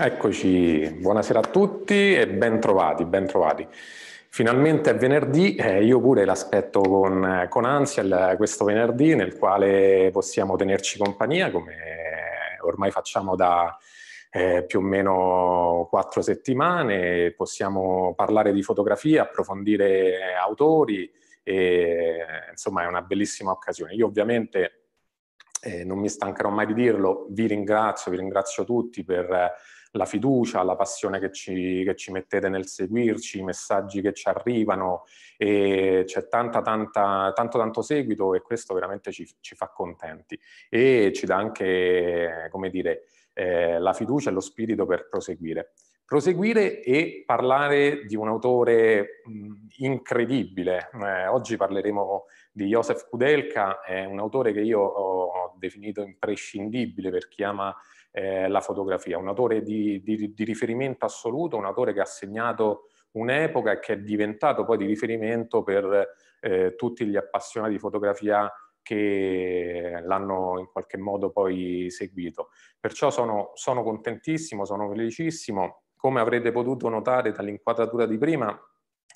Eccoci, buonasera a tutti e bentrovati, bentrovati. Finalmente è venerdì, eh, io pure l'aspetto con, con ansia il, questo venerdì nel quale possiamo tenerci compagnia come ormai facciamo da eh, più o meno quattro settimane, possiamo parlare di fotografia, approfondire autori e insomma è una bellissima occasione. Io ovviamente, eh, non mi stancherò mai di dirlo, vi ringrazio, vi ringrazio tutti per la fiducia, la passione che ci, che ci mettete nel seguirci, i messaggi che ci arrivano e c'è tanta, tanta, tanto tanto seguito e questo veramente ci, ci fa contenti e ci dà anche, come dire, eh, la fiducia e lo spirito per proseguire proseguire e parlare di un autore incredibile. Eh, oggi parleremo di Joseph Kudelka, è un autore che io ho definito imprescindibile per chi ama eh, la fotografia, un autore di, di, di, riferimento assoluto, un autore che ha segnato un'epoca e che è diventato poi di riferimento per eh, tutti gli appassionati di fotografia che l'hanno in qualche modo poi seguito. Perciò sono, sono contentissimo, sono felicissimo. Come avrete potuto notare dall'inquadratura di prima,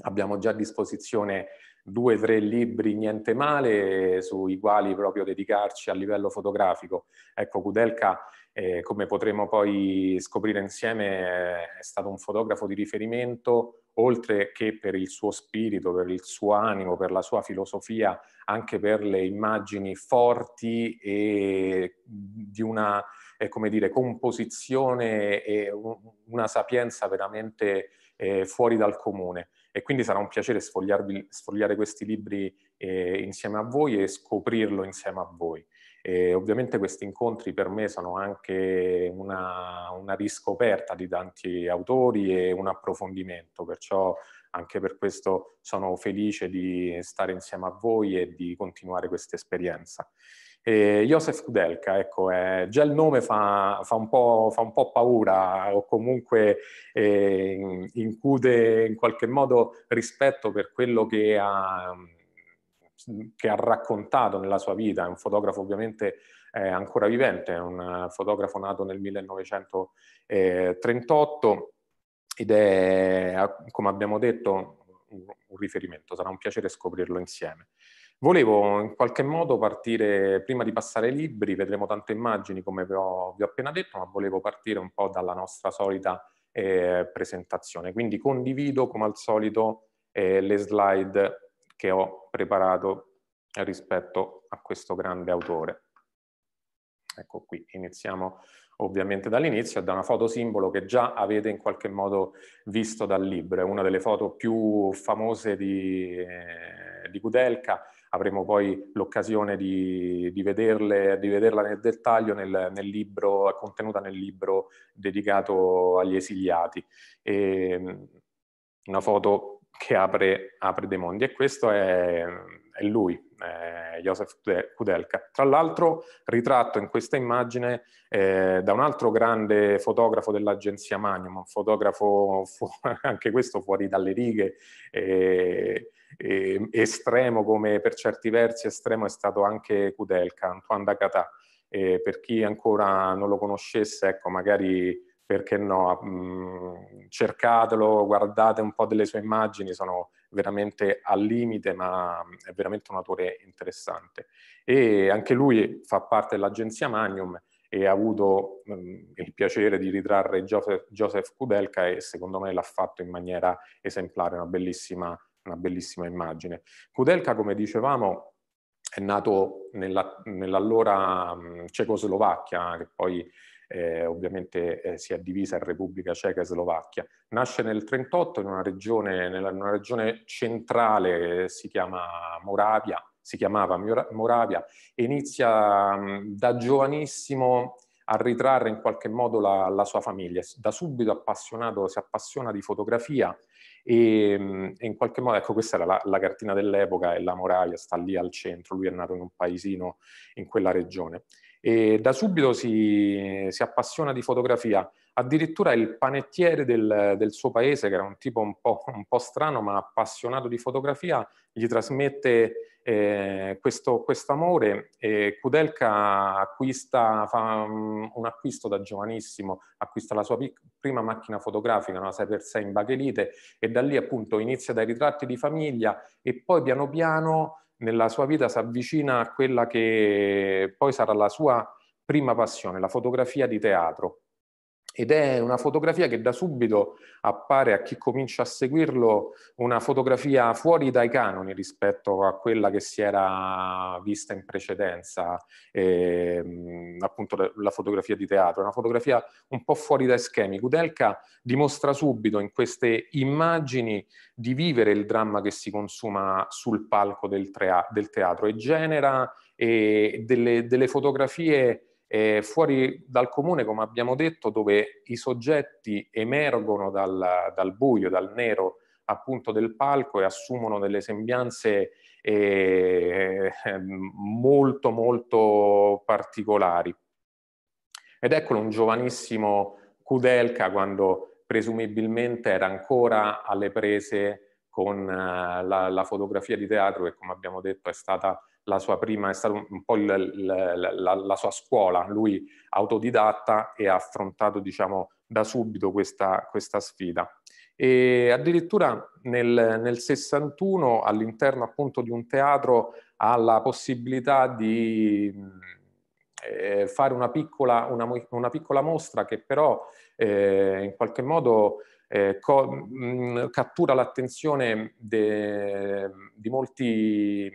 abbiamo già a disposizione due o tre libri niente male sui quali proprio dedicarci a livello fotografico. Ecco, Kudelka eh, come potremo poi scoprire insieme, eh, è stato un fotografo di riferimento, oltre che per il suo spirito, per il suo animo, per la sua filosofia, anche per le immagini forti e mm, di una eh, come dire, composizione e una sapienza veramente eh, fuori dal comune. E quindi sarà un piacere sfogliare questi libri eh, insieme a voi e scoprirlo insieme a voi. E ovviamente questi incontri per me sono anche una, una, riscoperta di tanti autori e un approfondimento, perciò anche per questo sono felice di stare insieme a voi e di continuare questa esperienza. E Josef Kudelka, ecco, eh, già il nome fa, fa, un fa, un po', paura o comunque eh, incude in qualche modo rispetto per quello che ha che ha raccontato nella sua vita, è un fotografo ovviamente eh, ancora vivente, è un eh, fotografo nato nel 1938 ed è, come abbiamo detto, un riferimento, sarà un piacere scoprirlo insieme. Volevo in qualche modo partire, prima di passare ai libri, vedremo tante immagini come vi ho, vi ho appena detto, ma volevo partire un po' dalla nostra solita eh, presentazione. Quindi condivido come al solito eh, le slide che ho preparato rispetto a questo grande autore. Ecco qui, iniziamo ovviamente dall'inizio, da una foto simbolo che già avete in qualche modo visto dal libro, è una delle foto più famose di, eh, di Kudelka, avremo poi l'occasione di, di, di, vederla nel dettaglio nel, nel, libro, contenuta nel libro dedicato agli esiliati. E, ehm, una foto che apre, apre, dei mondi e questo è, è lui, eh, Joseph Kudelka. Tra l'altro ritratto in questa immagine eh, da un altro grande fotografo dell'agenzia Magnum, un fotografo fu- anche questo fuori dalle righe, eh, estremo come per certi versi estremo è stato anche Kudelka, Antoine Dacatà. per chi ancora non lo conoscesse, ecco, magari perché no, mh, mm, cercatelo, guardate un po' delle sue immagini, sono veramente al limite, ma mm, è veramente un autore interessante. E anche lui fa parte dell'agenzia Magnum e ha avuto mh, mm, il piacere di ritrarre Joseph, Joseph Kudelka e secondo me l'ha fatto in maniera esemplare, una bellissima, una bellissima immagine. Kudelka, come dicevamo, è nato nella, nell'allora mh, Cecoslovacchia, che poi eh, ovviamente eh, si è divisa in Repubblica Ceca e Slovacchia. Nasce nel 1938 in una regione, nella, in una regione centrale, eh, si chiama Moravia, si chiamava Moravia, e inizia mh, mm, da giovanissimo a ritrarre in qualche modo la, la sua famiglia. Da subito appassionato, si appassiona di fotografia e, mm, e in qualche modo, ecco questa era la, la cartina dell'epoca e la Moravia sta lì al centro, lui è nato in un paesino in quella regione e da subito si, si appassiona di fotografia. Addirittura il panettiere del, del, suo paese, che era un tipo un po', un po strano ma appassionato di fotografia, gli trasmette eh, questo amore e Kudelka acquista, fa um, un acquisto da giovanissimo, acquista la sua prima macchina fotografica, una 6x6 in Baghelite e da lì appunto inizia dai ritratti di famiglia e poi piano piano nella sua vita si avvicina a quella che poi sarà la sua prima passione, la fotografia di teatro ed è una fotografia che da subito appare a chi comincia a seguirlo una fotografia fuori dai canoni rispetto a quella che si era vista in precedenza, eh, appunto la fotografia di teatro, una fotografia un po' fuori dai schemi. Kudelka dimostra subito in queste immagini di vivere il dramma che si consuma sul palco del, del teatro e genera eh, delle, delle fotografie eh, fuori dal comune, come abbiamo detto, dove i soggetti emergono dal, dal buio, dal nero appunto del palco e assumono delle sembianze eh, molto molto particolari. Ed eccolo un giovanissimo Kudelka quando presumibilmente era ancora alle prese con eh, la, la, fotografia di teatro che come abbiamo detto è stata la sua prima, è stata un po' il, la, la, la, sua scuola, lui autodidatta e ha affrontato diciamo da subito questa, questa sfida. E addirittura nel, nel 61 all'interno appunto di un teatro ha la possibilità di eh, fare una piccola, una, una piccola mostra che però eh, in qualche modo eh, co- mh, mm, cattura l'attenzione de- di molti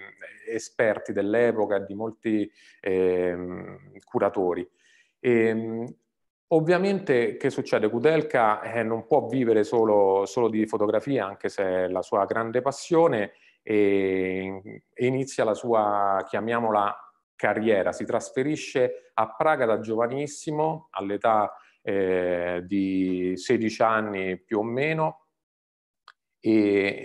esperti dell'epoca, di molti eh, curatori. E, ehm, Ovviamente che succede? Kudelka eh, non può vivere solo, solo, di fotografia, anche se è la sua grande passione, e, e inizia la sua, chiamiamola, carriera. Si trasferisce a Praga da giovanissimo, all'età eh, di 16 anni più o meno e,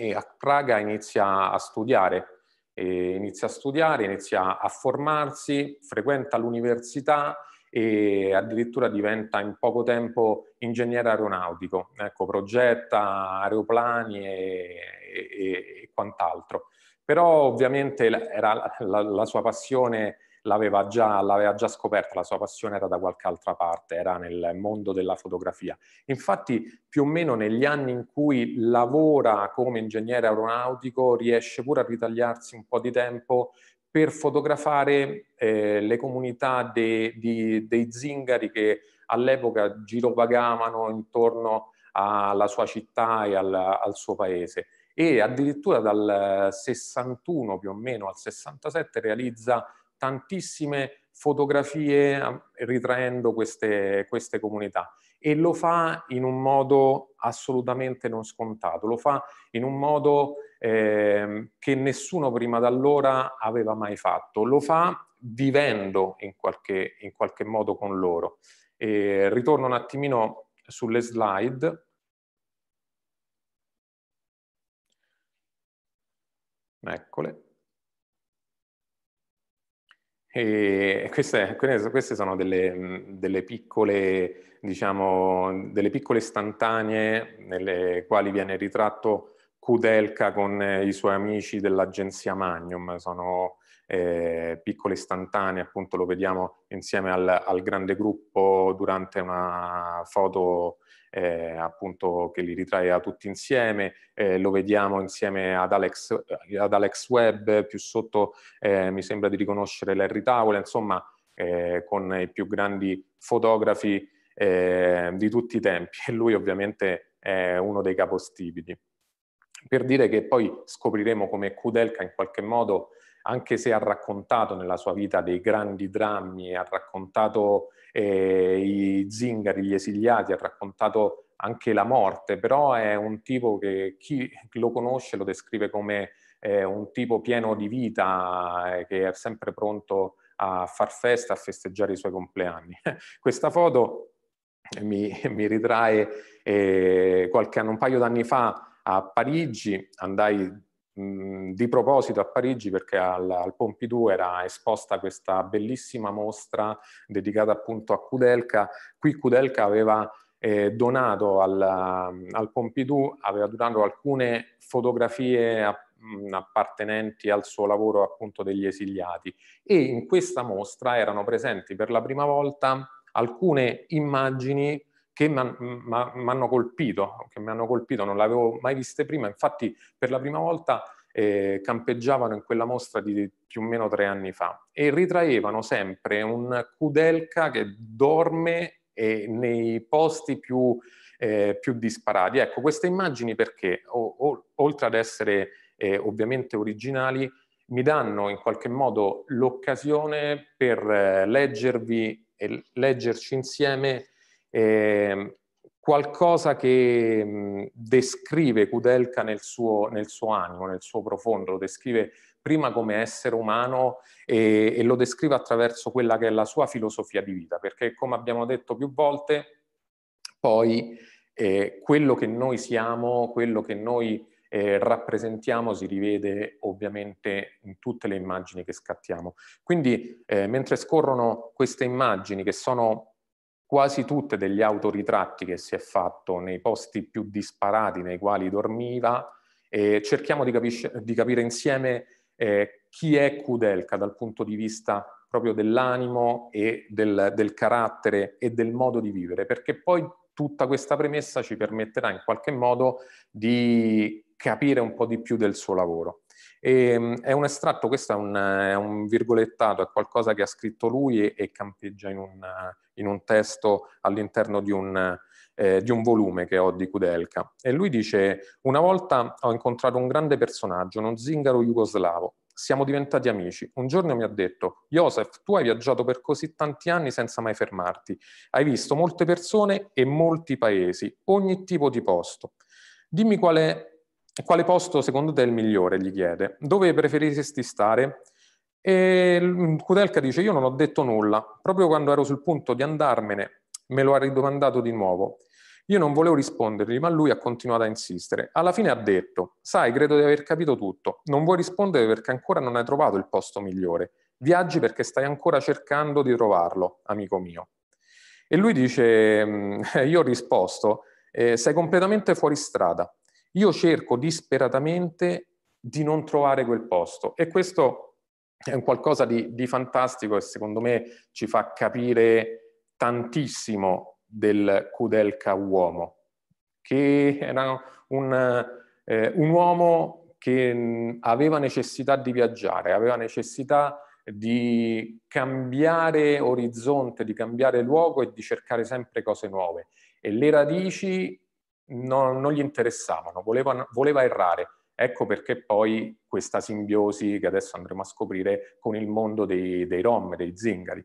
e a Praga inizia a studiare, e inizia a studiare, inizia a formarsi, frequenta l'università e addirittura diventa in poco tempo ingegnere aeronautico, ecco, progetta aeroplani e, e, e quant'altro. Però ovviamente era la, la, la sua passione l'aveva già, l'aveva già scoperta, la sua passione era da qualche altra parte, era nel mondo della fotografia. Infatti più o meno negli anni in cui lavora come ingegnere aeronautico riesce pure a ritagliarsi un po' di tempo per fotografare eh, le comunità de, de, dei zingari che all'epoca girovagavano intorno alla sua città e al, al, suo paese. E addirittura dal 61 eh, più o meno al 67 realizza tantissime fotografie ritraendo queste, queste comunità e lo fa in un modo assolutamente non scontato, lo fa in un modo eh, che nessuno prima d'allora aveva mai fatto, lo fa vivendo in qualche, in qualche modo con loro. E ritorno un attimino sulle slide. Eccole. E queste, queste sono delle, delle, piccole, diciamo, delle piccole istantanee nelle quali viene ritratto Kudelka con eh, i suoi amici dell'agenzia Magnum, sono eh, piccole istantanee, appunto lo vediamo insieme al, al grande gruppo durante una foto eh, appunto che li ritrae tutti insieme, eh, lo vediamo insieme ad Alex, eh, ad Alex Webb, più sotto eh, mi sembra di riconoscere Larry Tavola, insomma eh, con i più grandi fotografi eh, di tutti i tempi e lui ovviamente è uno dei capostipiti. Per dire che poi scopriremo come Kudelka in qualche modo, anche se ha raccontato nella sua vita dei grandi drammi, ha raccontato eh, i zingari, gli esiliati, ha raccontato anche la morte, però è un tipo che chi lo conosce lo descrive come eh, un tipo pieno di vita eh, che è sempre pronto a far festa, a festeggiare i suoi compleanni. Questa foto mi, mi ritrae eh, qualche anno, un paio d'anni fa a Parigi, andai di proposito a Parigi perché al, al, Pompidou era esposta questa bellissima mostra dedicata appunto a Kudelka. Qui Kudelka aveva eh, donato al, al, Pompidou, aveva donato alcune fotografie a, mh, appartenenti al suo lavoro appunto degli esiliati e in questa mostra erano presenti per la prima volta alcune immagini che mi hanno colpito, che mi hanno colpito, non le avevo mai viste prima, infatti per la prima volta eh, campeggiavano in quella mostra di più o meno tre anni fa e ritraevano sempre un Kudelka che dorme eh, nei posti più, eh, più, disparati. Ecco, queste immagini perché, o, o, oltre ad essere eh, ovviamente originali, mi danno in qualche modo l'occasione per eh, leggervi e leggerci insieme eh, qualcosa che mh, descrive Kudelka nel suo, nel suo, animo, nel suo profondo, lo descrive prima come essere umano e, e, lo descrive attraverso quella che è la sua filosofia di vita, perché come abbiamo detto più volte, poi eh, quello che noi siamo, quello che noi eh, rappresentiamo si rivede ovviamente in tutte le immagini che scattiamo. Quindi eh, mentre scorrono queste immagini che sono quasi tutte degli autoritratti che si è fatto nei posti più disparati nei quali dormiva e cerchiamo di, capisce, di capire insieme eh, chi è Kudelka dal punto di vista proprio dell'animo e del, del carattere e del modo di vivere, perché poi tutta questa premessa ci permetterà in qualche modo di capire un po' di più del suo lavoro. E, ehm, è un estratto, questo è un, è un, virgolettato, è qualcosa che ha scritto lui e, e campeggia in un, in un, testo all'interno di un, eh, di un volume che ho di Kudelka. E lui dice, una volta ho incontrato un grande personaggio, uno zingaro jugoslavo, siamo diventati amici. Un giorno mi ha detto, Josef, tu hai viaggiato per così tanti anni senza mai fermarti. Hai visto molte persone e molti paesi, ogni tipo di posto. Dimmi qual è quale posto secondo te è il migliore? gli chiede. Dove preferiresti stare? E mm, Kudelka dice: Io non ho detto nulla. Proprio quando ero sul punto di andarmene, me lo ha ridomandato di nuovo. Io non volevo rispondergli, ma lui ha continuato a insistere. Alla fine ha detto: Sai, credo di aver capito tutto. Non vuoi rispondere perché ancora non hai trovato il posto migliore. Viaggi perché stai ancora cercando di trovarlo, amico mio. E lui dice: mm, Io ho risposto: eh, Sei completamente fuori strada. Io cerco disperatamente di non trovare quel posto e questo è un qualcosa di, di fantastico e secondo me ci fa capire tantissimo del Kudelka uomo, che era un, eh, un uomo che aveva necessità di viaggiare, aveva necessità di cambiare orizzonte, di cambiare luogo e di cercare sempre cose nuove. E le radici non, non gli interessavano, volevano, voleva errare. Ecco perché poi questa simbiosi che adesso andremo a scoprire con il mondo dei, dei rom, dei zingari.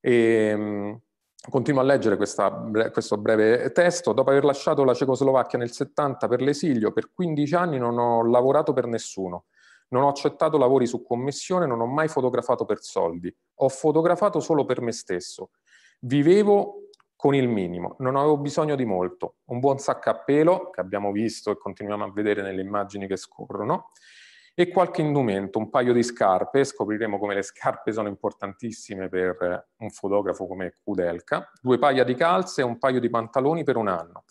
E, ehm, continuo a leggere questa, questo breve testo. Dopo aver lasciato la Cecoslovacchia nel 70 per l'esilio, per 15 anni non ho lavorato per nessuno. Non ho accettato lavori su commissione, non ho mai fotografato per soldi. Ho fotografato solo per me stesso. Vivevo con il minimo, non avevo bisogno di molto, un buon sacco a pelo che abbiamo visto e continuiamo a vedere nelle immagini che scorrono e qualche indumento, un paio di scarpe, scopriremo come le scarpe sono importantissime per un fotografo come Kudelka, due paia di calze e un paio di pantaloni per un anno.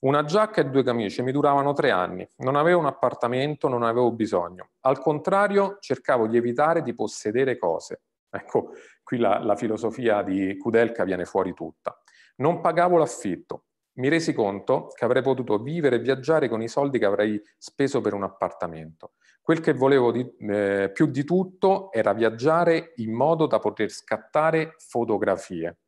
Una giacca e due camicie mi duravano tre anni, non avevo un appartamento, non avevo bisogno. Al contrario, cercavo di evitare di possedere cose. Ecco, qui la, la filosofia di Kudelka viene fuori tutta. Non pagavo l'affitto. Mi resi conto che avrei potuto vivere e viaggiare con i soldi che avrei speso per un appartamento. Quel che volevo di, eh, più di tutto era viaggiare in modo da poter scattare fotografie.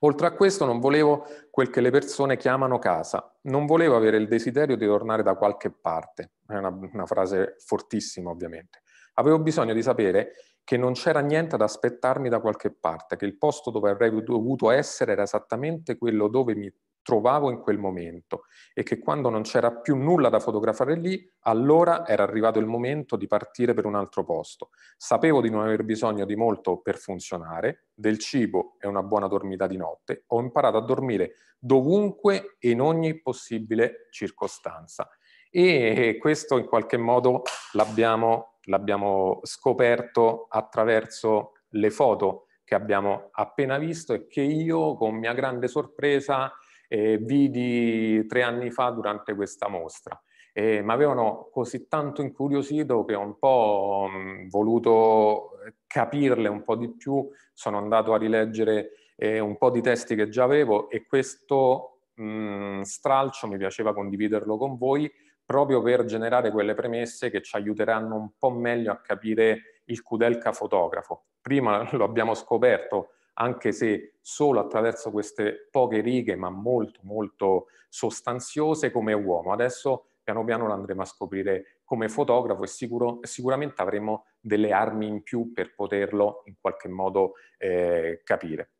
Oltre a questo non volevo quel che le persone chiamano casa, non volevo avere il desiderio di tornare da qualche parte, è una, una frase fortissima ovviamente. Avevo bisogno di sapere che non c'era niente da aspettarmi da qualche parte, che il posto dove avrei dovuto essere era esattamente quello dove mi trovavo in quel momento e che quando non c'era più nulla da fotografare lì, allora era arrivato il momento di partire per un altro posto. Sapevo di non aver bisogno di molto per funzionare, del cibo e una buona dormita di notte, ho imparato a dormire dovunque e in ogni possibile circostanza. E questo in qualche modo l'abbiamo l'abbiamo scoperto attraverso le foto che abbiamo appena visto e che io con mia grande sorpresa eh, vidi tre anni fa durante questa mostra. Eh, mi avevano così tanto incuriosito che ho un po' mh, mm, voluto capirle un po' di più, sono andato a rileggere eh, un po' di testi che già avevo e questo mh, mm, stralcio mi piaceva condividerlo con voi proprio per generare quelle premesse che ci aiuteranno un po' meglio a capire il Kudelka fotografo. Prima lo abbiamo scoperto, anche se solo attraverso queste poche righe, ma molto, molto sostanziose come uomo. Adesso piano piano lo andremo a scoprire come fotografo e sicuro, sicuramente avremo delle armi in più per poterlo in qualche modo eh, capire.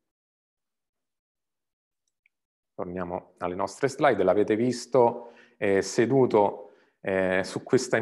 Torniamo alle nostre slide, l'avete visto eh, seduto eh, su, su, questo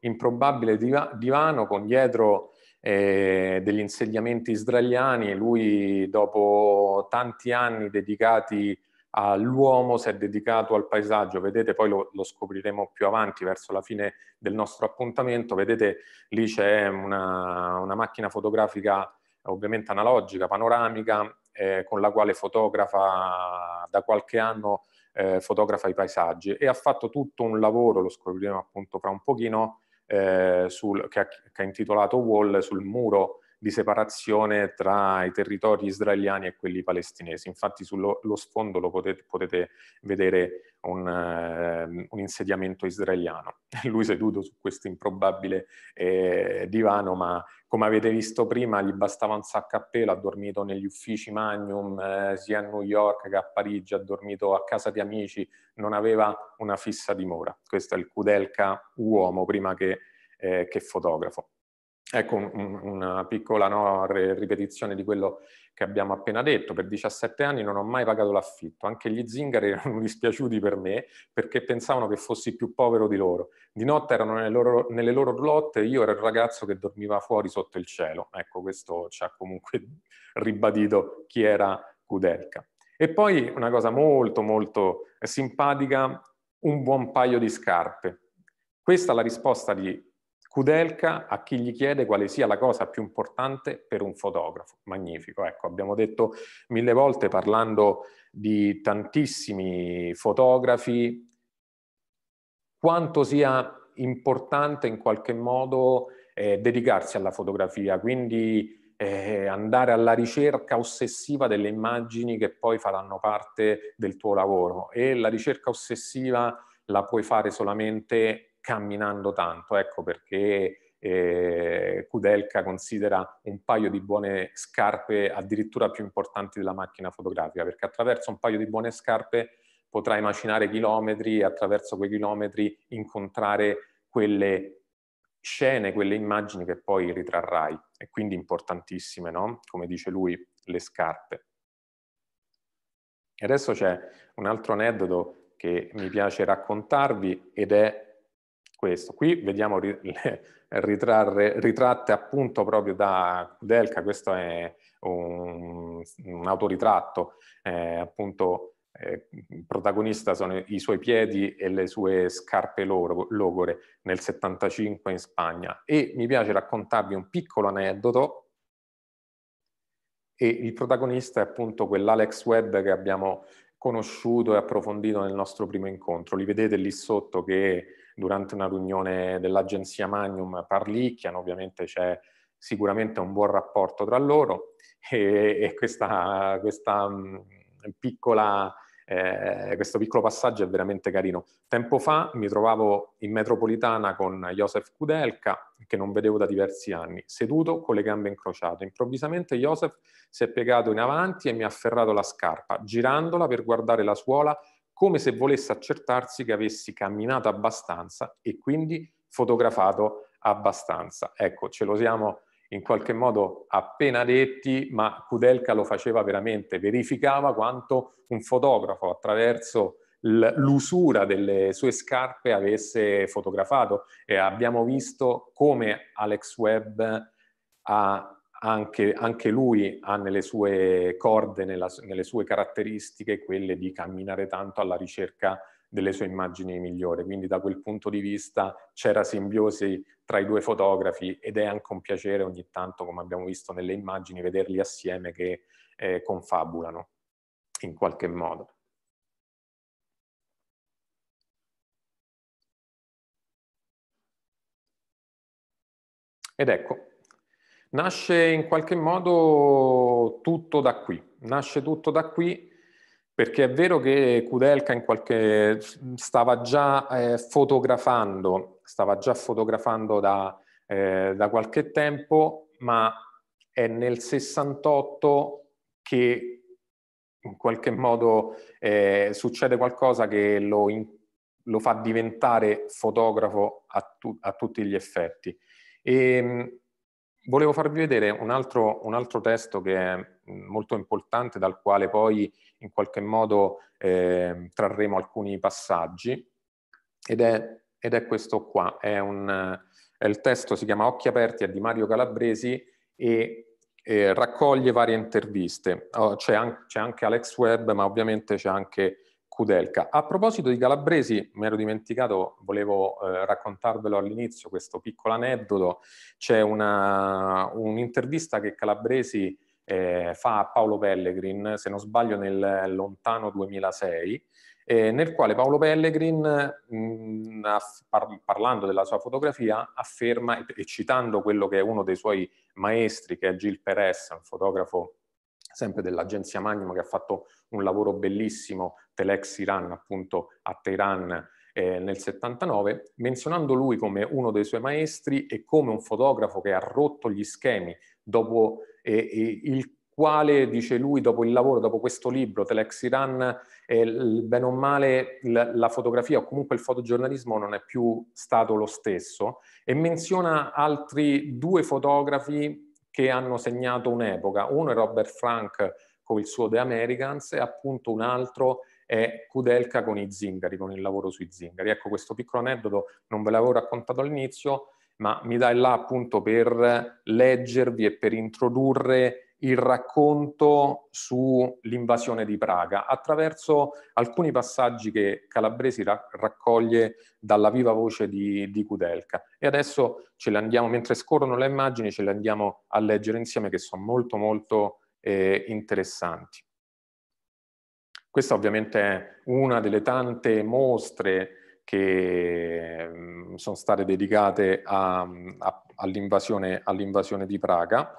improbabile diva divano con dietro eh, degli insegnamenti israeliani e lui dopo tanti anni dedicati all'uomo si è dedicato al paesaggio, vedete poi lo, lo, scopriremo più avanti verso la fine del nostro appuntamento, vedete lì c'è una, una, macchina fotografica ovviamente analogica, panoramica, eh, con la quale fotografa da qualche anno eh, fotografa i paesaggi e ha fatto tutto un lavoro, lo scopriremo appunto fra un pochino, eh, sul, che, ha, che, ha, intitolato Wall sul muro di separazione tra i territori israeliani e quelli palestinesi. Infatti sullo sfondo lo potete, potete vedere un, uh, un, insediamento israeliano. Lui seduto su questo improbabile eh, divano, ma come avete visto prima gli bastava un sacco a pelo, ha dormito negli uffici Magnum eh, sia a New York che a Parigi, ha dormito a casa di amici, non aveva una fissa dimora. Questo è il Kudelka uomo prima che, eh, che fotografo. Ecco un, una piccola no, ripetizione di quello che abbiamo appena detto. Per 17 anni non ho mai pagato l'affitto. Anche gli zingari erano dispiaciuti per me perché pensavano che fossi più povero di loro. Di notte erano nelle loro, nelle loro lotte e io ero il ragazzo che dormiva fuori sotto il cielo. Ecco, questo ci ha comunque ribadito chi era Kudelka. E poi una cosa molto molto simpatica, un buon paio di scarpe. Questa è la risposta di Kudelka a chi gli chiede quale sia la cosa più importante per un fotografo. Magnifico, ecco, abbiamo detto mille volte parlando di tantissimi fotografi quanto sia importante in qualche modo eh, dedicarsi alla fotografia, quindi eh, andare alla ricerca ossessiva delle immagini che poi faranno parte del tuo lavoro e la ricerca ossessiva la puoi fare solamente camminando tanto, ecco perché eh, Kudelka considera un paio di buone scarpe addirittura più importanti della macchina fotografica, perché attraverso un paio di buone scarpe potrai macinare chilometri e attraverso quei chilometri incontrare quelle scene, quelle immagini che poi ritrarrai e quindi importantissime, no? come dice lui, le scarpe. E adesso c'è un altro aneddoto che mi piace raccontarvi ed è questo. Qui vediamo ri, le, ritrarre, ritratte appunto proprio da Delca, questo è un, un autoritratto eh, appunto eh, protagonista sono i suoi piedi e le sue scarpe logore nel 75 in Spagna e mi piace raccontarvi un piccolo aneddoto e il protagonista è appunto quell'Alex Webb che abbiamo conosciuto e approfondito nel nostro primo incontro. Li vedete lì sotto che durante una riunione dell'agenzia Magnum parlicchiano, ovviamente c'è sicuramente un buon rapporto tra loro e, e questa, questa mm, piccola, eh, questo piccolo passaggio è veramente carino. Tempo fa mi trovavo in metropolitana con Josef Kudelka, che non vedevo da diversi anni, seduto con le gambe incrociate. Improvvisamente Josef si è piegato in avanti e mi ha afferrato la scarpa, girandola per guardare la suola come se volesse accertarsi che avessi camminato abbastanza e quindi fotografato abbastanza. Ecco, ce lo siamo in qualche modo appena detti, ma Kudelka lo faceva veramente, verificava quanto un fotografo attraverso l'usura delle sue scarpe avesse fotografato e abbiamo visto come Alex Webb ha anche, anche, lui ha nelle sue corde, nella, nelle sue caratteristiche, quelle di camminare tanto alla ricerca delle sue immagini migliori. Quindi da quel punto di vista c'era simbiosi tra i due fotografi ed è anche un piacere ogni tanto, come abbiamo visto nelle immagini, vederli assieme che eh, confabulano in qualche modo. Ed ecco, Nasce in qualche modo tutto da qui, nasce tutto da qui perché è vero che Kudelka in qualche, stava già eh, fotografando, stava già fotografando da, eh, da qualche tempo, ma è nel 68 che in qualche modo eh, succede qualcosa che lo, in, lo, fa diventare fotografo a, tu, a tutti gli effetti. E, ehm, volevo farvi vedere un altro, un altro, testo che è molto importante, dal quale poi in qualche modo eh, trarremo alcuni passaggi, ed è, ed è questo qua. È un, è il testo si chiama Occhi aperti, è di Mario Calabresi e eh, raccoglie varie interviste. Oh, c'è, anche, anche Alex Webb, ma ovviamente c'è anche Kudelka. A proposito di calabresi, mi ero dimenticato, volevo eh, raccontarvelo all'inizio, questo piccolo aneddoto. C'è un'intervista che Calabresi eh, fa a Paolo Pellegrin, se non sbaglio nel lontano 2006, eh, nel quale Paolo Pellegrin, mh, mm, par parlando della sua fotografia, afferma, e citando quello che è uno dei suoi maestri, che è Gil Perez, un fotografo sempre dell'agenzia Magnum che ha fatto un lavoro bellissimo, Telex Iran appunto a Teheran eh, nel 79, menzionando lui come uno dei suoi maestri e come un fotografo che ha rotto gli schemi dopo eh, eh, il quale, dice lui, dopo il lavoro, dopo questo libro, Telex Iran, eh, bene o male la, la fotografia o comunque il fotogiornalismo non è più stato lo stesso, e menziona altri due fotografi che hanno segnato un'epoca. Uno è Robert Frank con il suo The Americans e appunto un altro è Kudelka con i zingari, con il lavoro sui zingari. Ecco questo piccolo aneddoto non ve l'avevo raccontato all'inizio, ma mi dai là appunto per leggervi e per introdurre il racconto sull'invasione di Praga attraverso alcuni passaggi che Calabresi ra- raccoglie dalla viva voce di, di Kudelka. E adesso ce le andiamo, mentre scorrono le immagini, ce le andiamo a leggere insieme che sono molto molto eh, interessanti. Questa ovviamente è una delle tante mostre che mh, mm, sono state dedicate a, a, all'invasione, all'invasione di Praga.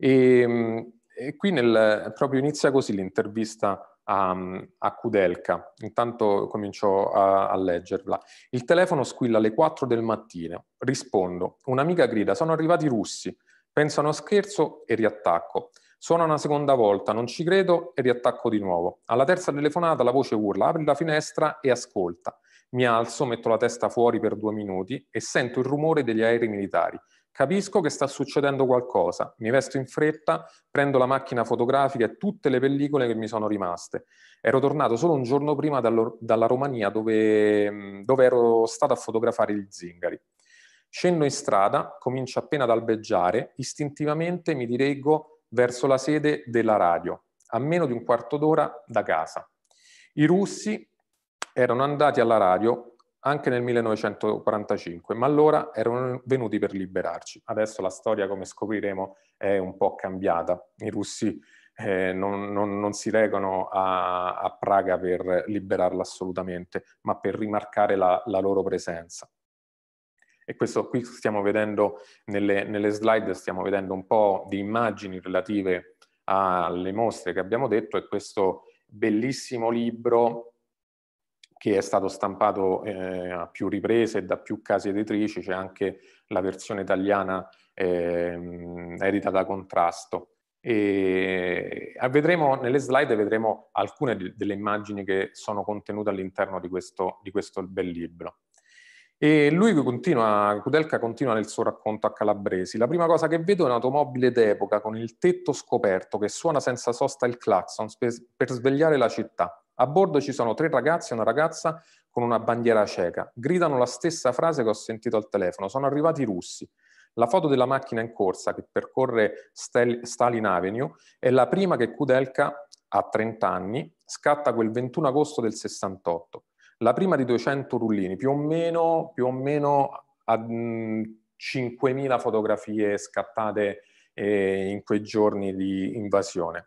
E, ehm, e qui nel, proprio inizia così l'intervista a, a Kudelka. Intanto comincio a, a leggerla. Il telefono squilla alle 4 del mattino. Rispondo. Un'amica grida, sono arrivati i russi. Pensano a scherzo e riattacco. Suona una seconda volta, non ci credo e riattacco di nuovo. Alla terza telefonata la voce urla, apri la finestra e ascolta. Mi alzo, metto la testa fuori per due minuti e sento il rumore degli aerei militari. Capisco che sta succedendo qualcosa, mi vesto in fretta, prendo la macchina fotografica e tutte le pellicole che mi sono rimaste. Ero tornato solo un giorno prima dalla Romania dove, mm, dove ero stato a fotografare gli zingari. Scendo in strada, comincio appena ad albeggiare, istintivamente mi dirigo verso la sede della radio, a meno di un quarto d'ora da casa. I russi erano andati alla radio anche nel 1945, ma allora erano venuti per liberarci. Adesso la storia, come scopriremo, è un po' cambiata. I russi eh, non, non, non, si regano a, a, Praga per liberarla assolutamente, ma per rimarcare la, la loro presenza. E questo qui stiamo vedendo nelle, nelle, slide, stiamo vedendo un po' di immagini relative alle mostre che abbiamo detto e questo bellissimo libro che è stato stampato eh, a più riprese da più case editrici, c'è anche la versione italiana eh, edita da contrasto. E eh, vedremo, nelle slide vedremo alcune di, delle immagini che sono contenute all'interno di questo, di questo bel libro. E lui continua, Kudelka continua nel suo racconto a Calabresi. La prima cosa che vedo è un'automobile d'epoca con il tetto scoperto che suona senza sosta il clacson per svegliare la città. A bordo ci sono tre ragazzi e una ragazza con una bandiera cieca. Gridano la stessa frase che ho sentito al telefono. Sono arrivati i russi. La foto della macchina in corsa che percorre Stel- Stalin Avenue è la prima che Kudelka, a 30 anni, scatta quel 21 agosto del 68. La prima di 200 rullini, più o meno, più o meno a mh, mm, 5.000 fotografie scattate eh, in quei giorni di invasione.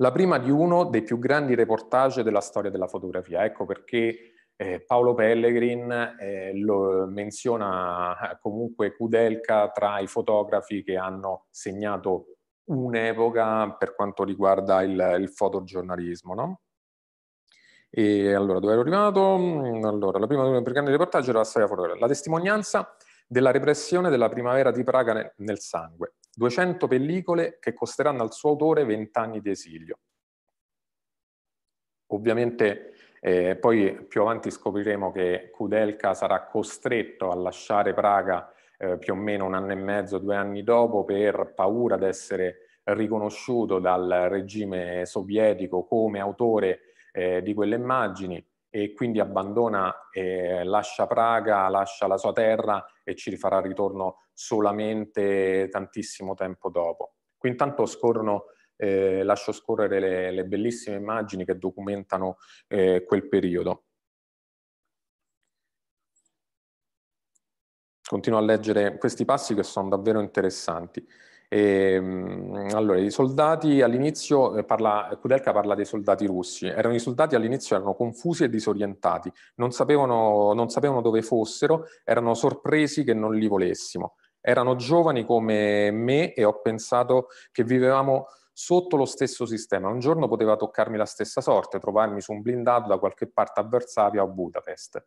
La prima di uno dei più grandi reportage della storia della fotografia. Ecco perché eh, Paolo Pellegrin eh, lo menziona eh, comunque Kudelka tra i fotografi che hanno segnato un'epoca per quanto riguarda il, il fotogiornalismo. No? E allora, dove ero arrivato? Mm, allora, la prima di uno dei più grandi reportage era la storia fotografia. la testimonianza della repressione della primavera di Praga nel sangue. 200 pellicole che costeranno al suo autore 20 anni di esilio. Ovviamente eh, poi più avanti scopriremo che Kudelka sarà costretto a lasciare Praga eh, più o meno un anno e mezzo, due anni dopo, per paura di essere riconosciuto dal regime sovietico come autore eh, di quelle immagini e quindi abbandona, eh, lascia Praga, lascia la sua terra e ci rifarà ritorno solamente tantissimo tempo dopo. Qui intanto scorrono, eh, lascio scorrere le, le, bellissime immagini che documentano eh, quel periodo. Continuo a leggere questi passi che sono davvero interessanti. E, ehm, allora, i soldati all'inizio, eh, parla, Kudelka parla dei soldati russi, erano i soldati all'inizio erano confusi e disorientati, non sapevano, non sapevano dove fossero, erano sorpresi che non li volessimo. Erano giovani come me e ho pensato che vivevamo sotto lo stesso sistema. Un giorno poteva toccarmi la stessa sorte, trovarmi su un blindato da qualche parte a Varsavia o Budapest.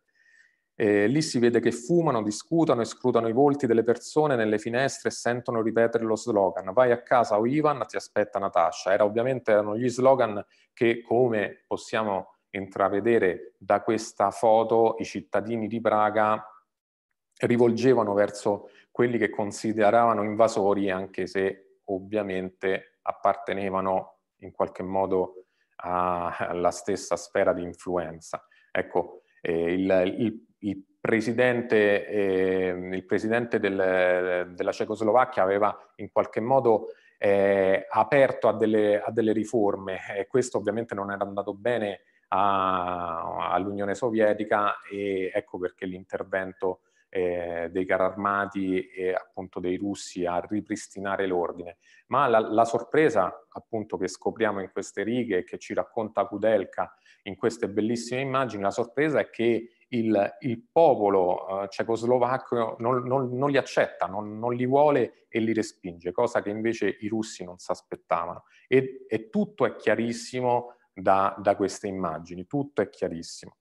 E lì si vede che fumano, discutono e scrutano i volti delle persone nelle finestre e sentono ripetere lo slogan vai a casa o Ivan ti aspetta Natasha. Era, ovviamente erano gli slogan che come possiamo intravedere da questa foto i cittadini di Praga rivolgevano verso quelli che consideravano invasori anche se ovviamente appartenevano in qualche modo alla stessa sfera di influenza. Ecco, eh, il, il, il presidente, eh, il presidente del, della Cecoslovacchia aveva in qualche modo eh, aperto a delle, a delle, riforme e questo ovviamente non era andato bene all'Unione Sovietica e ecco perché l'intervento eh, dei carri armati e appunto dei russi a ripristinare l'ordine. Ma la, la, sorpresa appunto che scopriamo in queste righe che ci racconta Kudelka in queste bellissime immagini, la sorpresa è che il, il popolo eh, cecoslovacco non, non, non, li accetta, non, non, li vuole e li respinge, cosa che invece i russi non si aspettavano. E, e tutto è chiarissimo da, da, queste immagini, tutto è chiarissimo.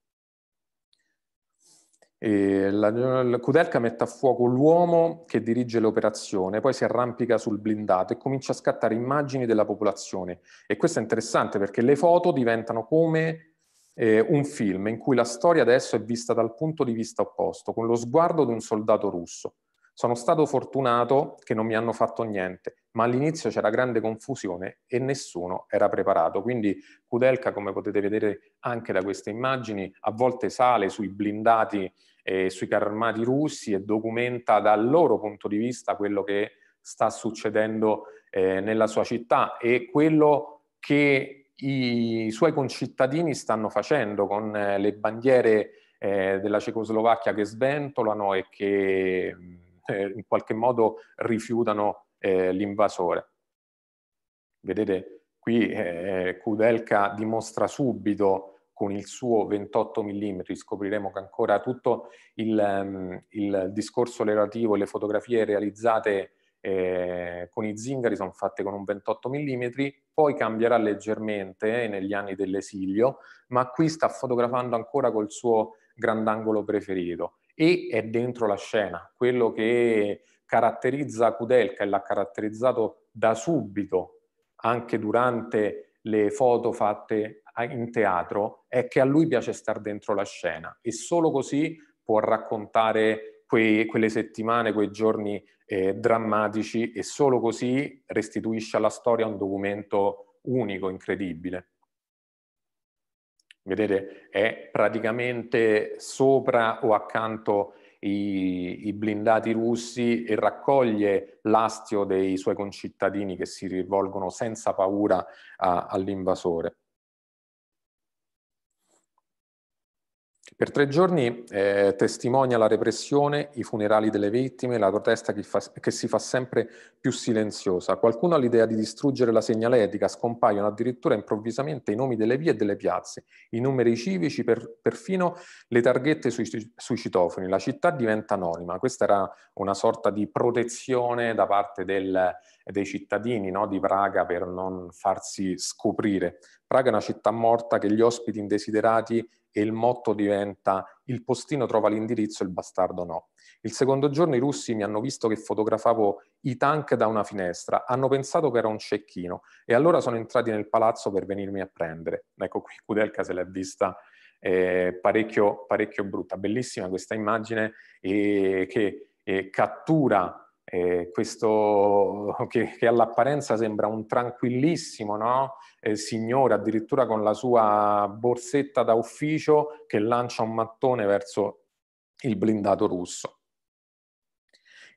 E la, la Kudelka mette a fuoco l'uomo che dirige l'operazione, poi si arrampica sul blindato e comincia a scattare immagini della popolazione. E questo è interessante perché le foto diventano come eh, un film in cui la storia adesso è vista dal punto di vista opposto, con lo sguardo di un soldato russo. Sono stato fortunato che non mi hanno fatto niente, ma all'inizio c'era grande confusione e nessuno era preparato. Quindi Kudelka, come potete vedere anche da queste immagini, a volte sale sui blindati e sui carri russi e documenta dal loro punto di vista quello che sta succedendo eh, nella sua città e quello che i suoi concittadini stanno facendo con eh, le bandiere eh, della Cecoslovacchia che sventolano e che eh, in qualche modo rifiutano eh, l'invasore. Vedete, qui eh, Kudelka dimostra subito con il suo 28 mm, scopriremo che ancora tutto il, ehm, il discorso relativo, le fotografie realizzate eh, con i zingari sono fatte con un 28 mm, poi cambierà leggermente negli anni dell'esilio, ma qui sta fotografando ancora col suo grandangolo preferito e è dentro la scena, quello che caratterizza Kudelka e l'ha caratterizzato da subito, anche durante le foto fatte in teatro, è che a lui piace stare dentro la scena e solo così può raccontare quei, quelle settimane, quei giorni eh, drammatici e solo così restituisce alla storia un documento unico, incredibile. Vedete, è praticamente sopra o accanto i, i blindati russi e raccoglie l'astio dei suoi concittadini che si rivolgono senza paura a, all'invasore. Per tre giorni eh, testimonia la repressione, i funerali delle vittime, la protesta che, fa, che, si fa sempre più silenziosa. Qualcuno ha l'idea di distruggere la segnaletica, scompaiono addirittura improvvisamente i nomi delle vie e delle piazze, i numeri civici, per, perfino le targhette sui, sui, citofoni. La città diventa anonima. Questa era una sorta di protezione da parte del, dei cittadini no, di Praga per non farsi scoprire. Praga è una città morta che gli ospiti indesiderati e il motto diventa il postino trova l'indirizzo e il bastardo no. Il secondo giorno i russi mi hanno visto che fotografavo i tank da una finestra, hanno pensato che era un cecchino e allora sono entrati nel palazzo per venirmi a prendere. Ecco qui Kudelka se l'ha vista eh, parecchio, parecchio brutta, bellissima questa immagine eh, che eh, cattura eh, questo che, che, all'apparenza sembra un tranquillissimo no? eh, signore, addirittura con la sua borsetta da ufficio che lancia un mattone verso il blindato russo.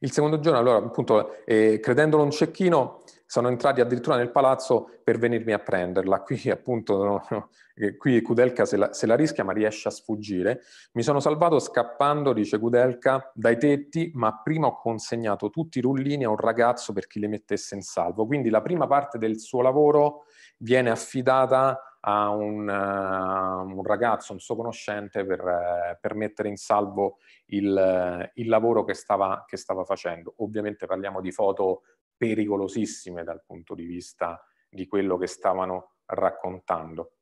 Il secondo giorno, allora, appunto, eh, credendolo un cecchino, sono entrati addirittura nel palazzo per venirmi a prenderla. Qui appunto, no, no, eh, qui Kudelka se la, se la, rischia ma riesce a sfuggire. Mi sono salvato scappando, dice Kudelka, dai tetti, ma prima ho consegnato tutti i rullini a un ragazzo per chi li mettesse in salvo. Quindi la prima parte del suo lavoro viene affidata a un, uh, un ragazzo, un suo conoscente, per, uh, per mettere in salvo il, uh, il lavoro che stava, che stava facendo. Ovviamente parliamo di foto pericolosissime dal punto di vista di quello che stavano raccontando.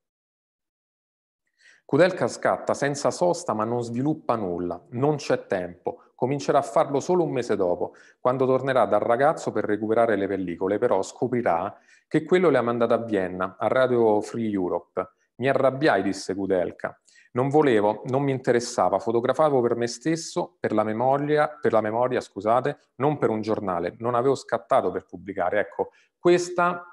Kudelka scatta senza sosta ma non sviluppa nulla, non c'è tempo, comincerà a farlo solo un mese dopo, quando tornerà dal ragazzo per recuperare le pellicole, però scoprirà che quello le ha mandate a Vienna, a Radio Free Europe. Mi arrabbiai, disse Kudelka. Non volevo, non mi interessava, fotografavo per me stesso, per la memoria, per la memoria scusate, non per un giornale, non avevo scattato per pubblicare. Ecco, questa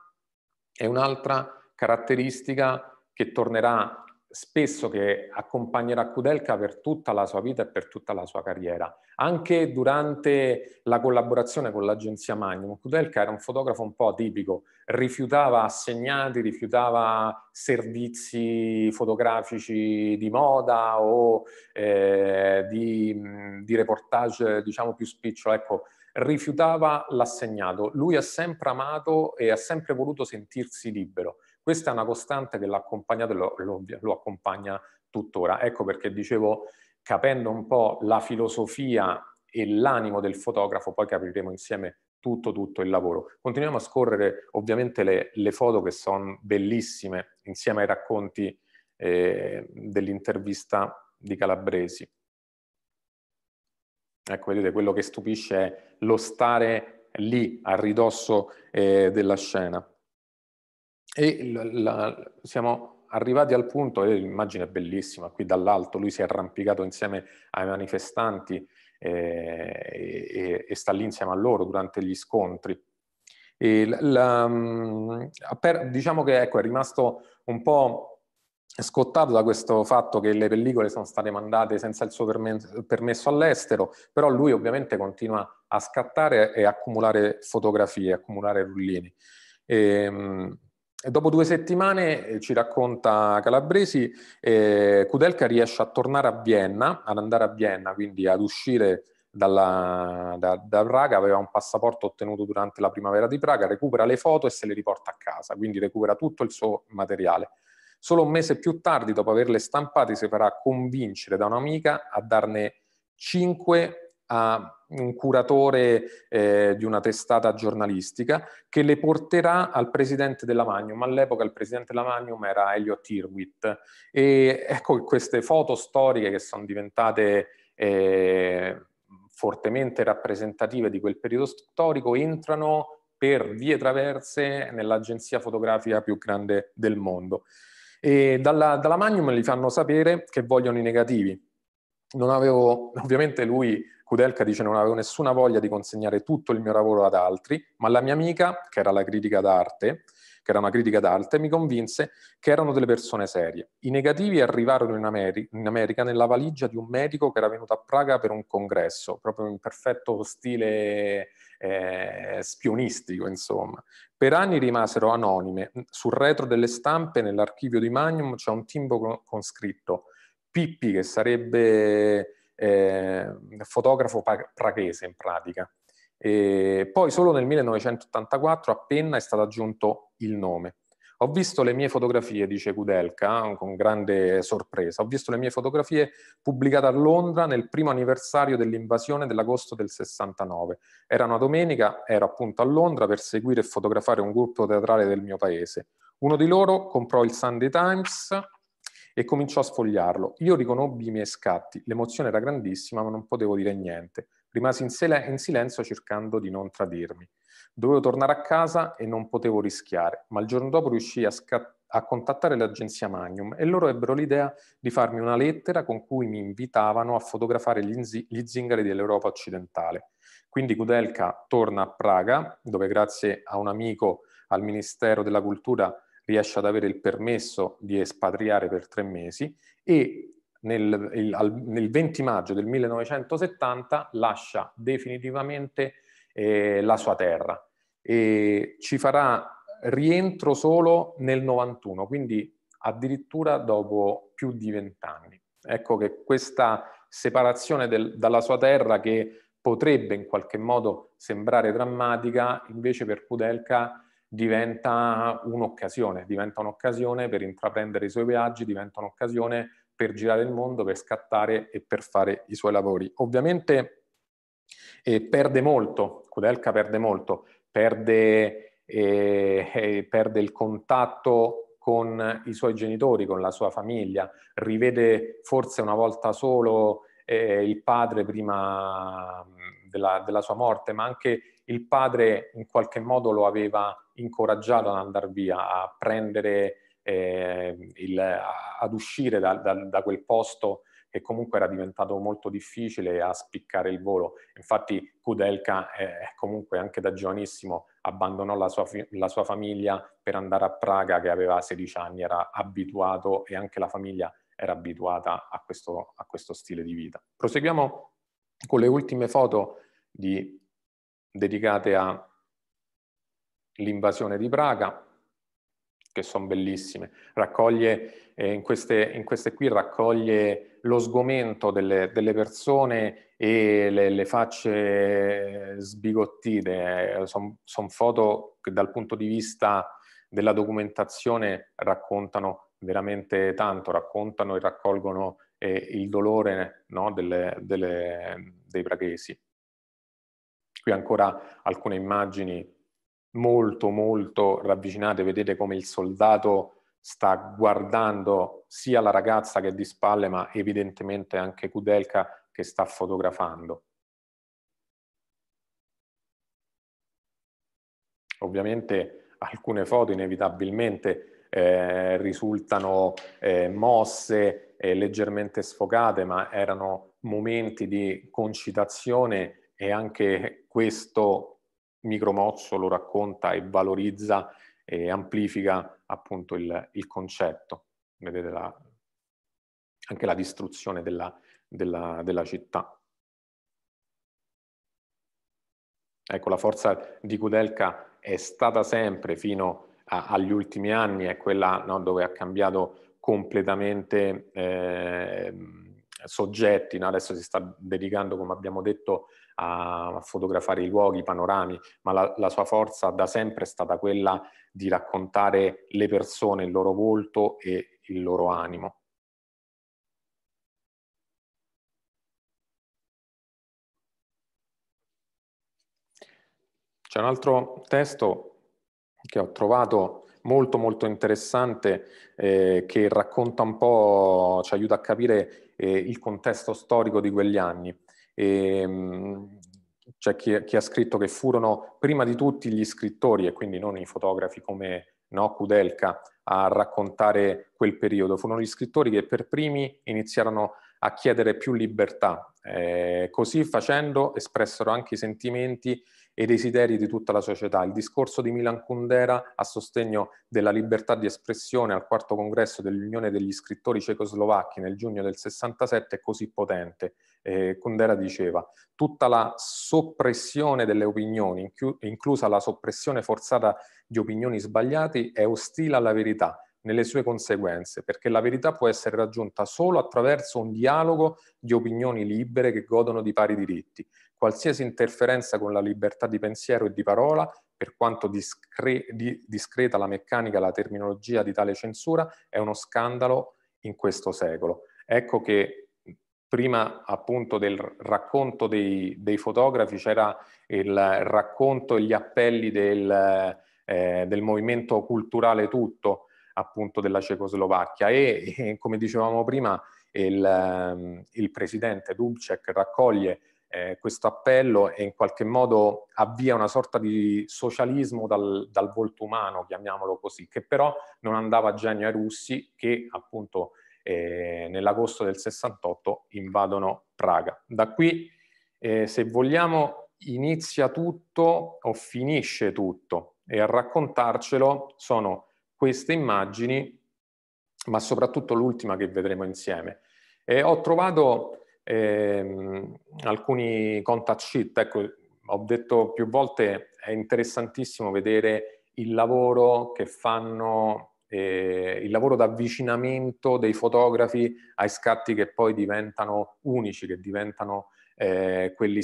è un'altra caratteristica che tornerà spesso che accompagnerà Kudelka per tutta la sua vita e per tutta la sua carriera. Anche durante la collaborazione con l'agenzia Magnum, Kudelka era un fotografo un po' atipico, rifiutava assegnati, rifiutava servizi fotografici di moda o eh, di, di, reportage diciamo più spiccio, ecco, rifiutava l'assegnato. Lui ha sempre amato e ha sempre voluto sentirsi libero questa è una costante che l'ha accompagnato e lo, lo, lo accompagna tuttora. Ecco perché dicevo, capendo un po' la filosofia e l'animo del fotografo, poi capiremo insieme tutto, tutto il lavoro. Continuiamo a scorrere ovviamente le, le foto che sono bellissime insieme ai racconti eh, dell'intervista di Calabresi. Ecco, vedete, quello che stupisce è lo stare lì a ridosso eh, della scena. E la, la, siamo arrivati al punto, e l'immagine è bellissima, qui dall'alto lui si è arrampicato insieme ai manifestanti eh, e, e, sta lì insieme a loro durante gli scontri. La, mm, per, diciamo che ecco, è rimasto un po' scottato da questo fatto che le pellicole sono state mandate senza il suo permesso all'estero, però lui ovviamente continua a scattare e accumulare fotografie, accumulare rullini. E, ehm, Dopo due settimane, eh, ci racconta Calabresi, eh, Kudelka riesce a tornare a Vienna, ad andare a Vienna, quindi ad uscire dalla, da, da, Praga, aveva un passaporto ottenuto durante la primavera di Praga, recupera le foto e se le riporta a casa, quindi recupera tutto il suo materiale. Solo un mese più tardi, dopo averle stampate, si farà convincere da un'amica a darne 5 a un curatore eh, di una testata giornalistica che le porterà al presidente della Magnum. All'epoca il presidente della Magnum era Elliot Irwitt e ecco che queste foto storiche che sono diventate eh, fortemente rappresentative di quel periodo storico entrano per vie traverse nell'agenzia fotografica più grande del mondo. E dalla, dalla Magnum gli fanno sapere che vogliono i negativi. Non avevo, ovviamente lui Kudelka dice non avevo nessuna voglia di consegnare tutto il mio lavoro ad altri, ma la mia amica, che era la critica d'arte, che era una critica d'arte, mi convinse che erano delle persone serie. I negativi arrivarono in, Ameri- in, America nella valigia di un medico che era venuto a Praga per un congresso, proprio in perfetto stile eh, spionistico, insomma. Per anni rimasero anonime. Sul retro delle stampe, nell'archivio di Magnum, c'è un timbro con, con scritto Pippi, che sarebbe eh, fotografo praghese in pratica. E poi solo nel 1984 a Penna è stato aggiunto il nome. Ho visto le mie fotografie, dice Kudelka, con grande sorpresa, ho visto le mie fotografie pubblicate a Londra nel primo anniversario dell'invasione dell'agosto del 69. Era una domenica, ero appunto a Londra per seguire e fotografare un gruppo teatrale del mio paese. Uno di loro comprò il Sunday Times, e cominciò a sfogliarlo. Io riconobbi i miei scatti, l'emozione era grandissima, ma non potevo dire niente. Rimasi in, sel- in, silenzio cercando di non tradirmi. Dovevo tornare a casa e non potevo rischiare, ma il giorno dopo riuscii a, sca- a contattare l'agenzia Magnum e loro ebbero l'idea di farmi una lettera con cui mi invitavano a fotografare gli, inzi- gli zingari dell'Europa occidentale. Quindi Kudelka torna a Praga, dove grazie a un amico al Ministero della Cultura riesce ad avere il permesso di espatriare per tre mesi e nel, il, al, nel 20 maggio del 1970 lascia definitivamente eh, la sua terra e ci farà rientro solo nel 91, quindi addirittura dopo più di vent'anni. Ecco che questa separazione del, dalla sua terra che potrebbe in qualche modo sembrare drammatica, invece per Kudelka diventa un'occasione, diventa un'occasione per intraprendere i suoi viaggi, diventa un'occasione per girare il mondo, per scattare e per fare i suoi lavori. Ovviamente eh, perde molto, Kudelka perde molto, perde, eh, eh perde il contatto con i suoi genitori, con la sua famiglia, rivede forse una volta solo eh, il padre prima mm, della, della, sua morte, ma anche il padre in qualche modo lo aveva incoraggiato ad andare via, a prendere, eh, il, ad uscire da, da, da quel posto che comunque era diventato molto difficile a spiccare il volo. Infatti Kudelka eh, comunque anche da giovanissimo abbandonò la sua, la sua, famiglia per andare a Praga che aveva 16 anni, era abituato e anche la famiglia era abituata a questo, a questo stile di vita. Proseguiamo con le ultime foto di dedicate all'invasione di Praga, che sono bellissime. Raccoglie, eh, in, queste, in, queste, qui raccoglie lo sgomento delle, delle persone e le, le facce sbigottite. Eh, sono son foto che dal punto di vista della documentazione raccontano veramente tanto, raccontano e raccolgono eh, il dolore no, delle, delle, dei praghesi. Qui ancora alcune immagini molto molto ravvicinate, vedete come il soldato sta guardando sia la ragazza che è di spalle, ma evidentemente anche Kudelka che sta fotografando. Ovviamente alcune foto inevitabilmente eh, risultano eh, mosse, eh, leggermente sfocate, ma erano momenti di concitazione e anche questo micromozzo lo racconta e valorizza e amplifica appunto il, il concetto. Vedete la, anche la distruzione della, della, della città. Ecco, la forza di Kudelka è stata sempre fino a, agli ultimi anni, è quella no, dove ha cambiato completamente eh, soggetti, no? adesso si sta dedicando, come abbiamo detto, a fotografare i luoghi, i panorami, ma la, la, sua forza da sempre è stata quella di raccontare le persone, il loro volto e il loro animo. C'è un altro testo che ho trovato molto molto interessante eh, che racconta un po', ci aiuta a capire eh, il contesto storico di quegli anni. E, ehm, c'è chi, chi, ha scritto che furono prima di tutti gli scrittori e quindi non i fotografi come no, Kudelka a raccontare quel periodo, furono gli scrittori che per primi iniziarono a chiedere più libertà. Eh, così facendo espressero anche i sentimenti e i desideri di tutta la società. Il discorso di Milan Kundera a sostegno della libertà di espressione al quarto congresso dell'Unione degli scrittori cecoslovacchi nel giugno del 67 è così potente. Eh, Kundera diceva, tutta la soppressione delle opinioni, inclusa la soppressione forzata di opinioni sbagliate, è ostile alla verità nelle sue conseguenze, perché la verità può essere raggiunta solo attraverso un dialogo di opinioni libere che godono di pari diritti. Qualsiasi interferenza con la libertà di pensiero e di parola, per quanto discre- di- discreta la meccanica, la terminologia di tale censura, è uno scandalo in questo secolo. Ecco che prima appunto del racconto dei, dei fotografi c'era il racconto e gli appelli del, eh, del movimento culturale tutto, appunto della Cecoslovacchia e, e come dicevamo prima il, ehm, il presidente Dubček raccoglie eh, questo appello e in qualche modo avvia una sorta di socialismo dal, dal volto umano, chiamiamolo così, che però non andava a genio ai russi che appunto eh, nell'agosto del 68 invadono Praga. Da qui, eh, se vogliamo, inizia tutto o finisce tutto e a raccontarcelo sono queste immagini, ma soprattutto l'ultima che vedremo insieme. E ho trovato ehm, alcuni contact sheet, ecco, ho detto più volte è interessantissimo vedere il lavoro che fanno, eh, il lavoro d'avvicinamento dei fotografi ai scatti che poi diventano unici, che diventano eh, quelli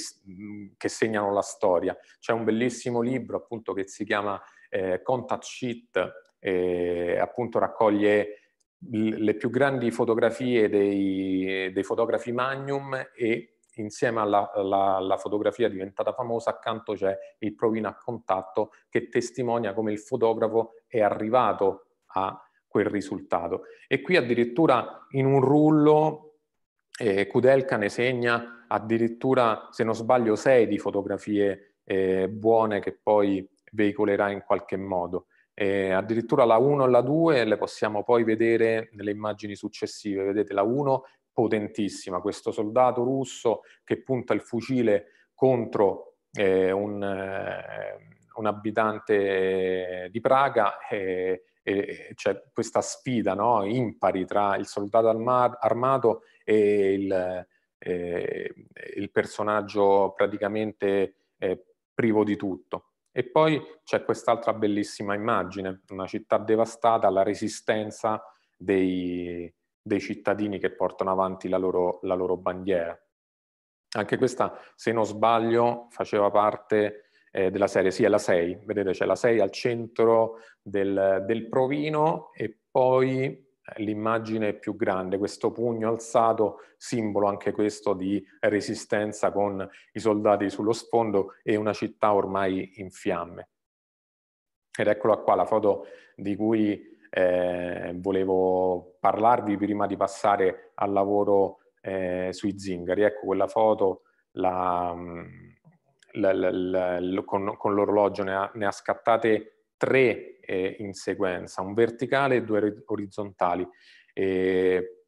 che segnano la storia. C'è un bellissimo libro appunto che si chiama eh, Contact Sheet eh, appunto raccoglie le più grandi fotografie dei, dei fotografi magnum e insieme alla, alla, alla, fotografia diventata famosa accanto c'è il provino a contatto che testimonia come il fotografo è arrivato a quel risultato. E qui addirittura in un rullo eh, Kudelka ne segna addirittura, se non sbaglio, sei di fotografie eh, buone che poi veicolerà in qualche modo. E eh, addirittura la 1 e la 2 le possiamo poi vedere nelle immagini successive. Vedete la 1 potentissima, questo soldato russo che punta il fucile contro eh, un, eh, un, abitante di Praga eh, e, e c'è questa sfida no? impari tra il soldato armato e il, eh, il personaggio praticamente eh, privo di tutto. E poi c'è quest'altra bellissima immagine, una città devastata, la resistenza dei, dei cittadini che portano avanti la loro, la loro, bandiera. Anche questa, se non sbaglio, faceva parte eh, della serie, sì, è la 6, vedete c'è la 6 al centro del, del provino e poi l'immagine più grande, questo pugno alzato, simbolo anche questo di resistenza con i soldati sullo sfondo e una città ormai in fiamme. Ed eccola qua la foto di cui eh, volevo parlarvi prima di passare al lavoro eh, sui zingari. Ecco quella foto la, mm, la, la, con, con l'orologio, ne, ne ha scattate tre eh, in sequenza, un verticale e due orizzontali. E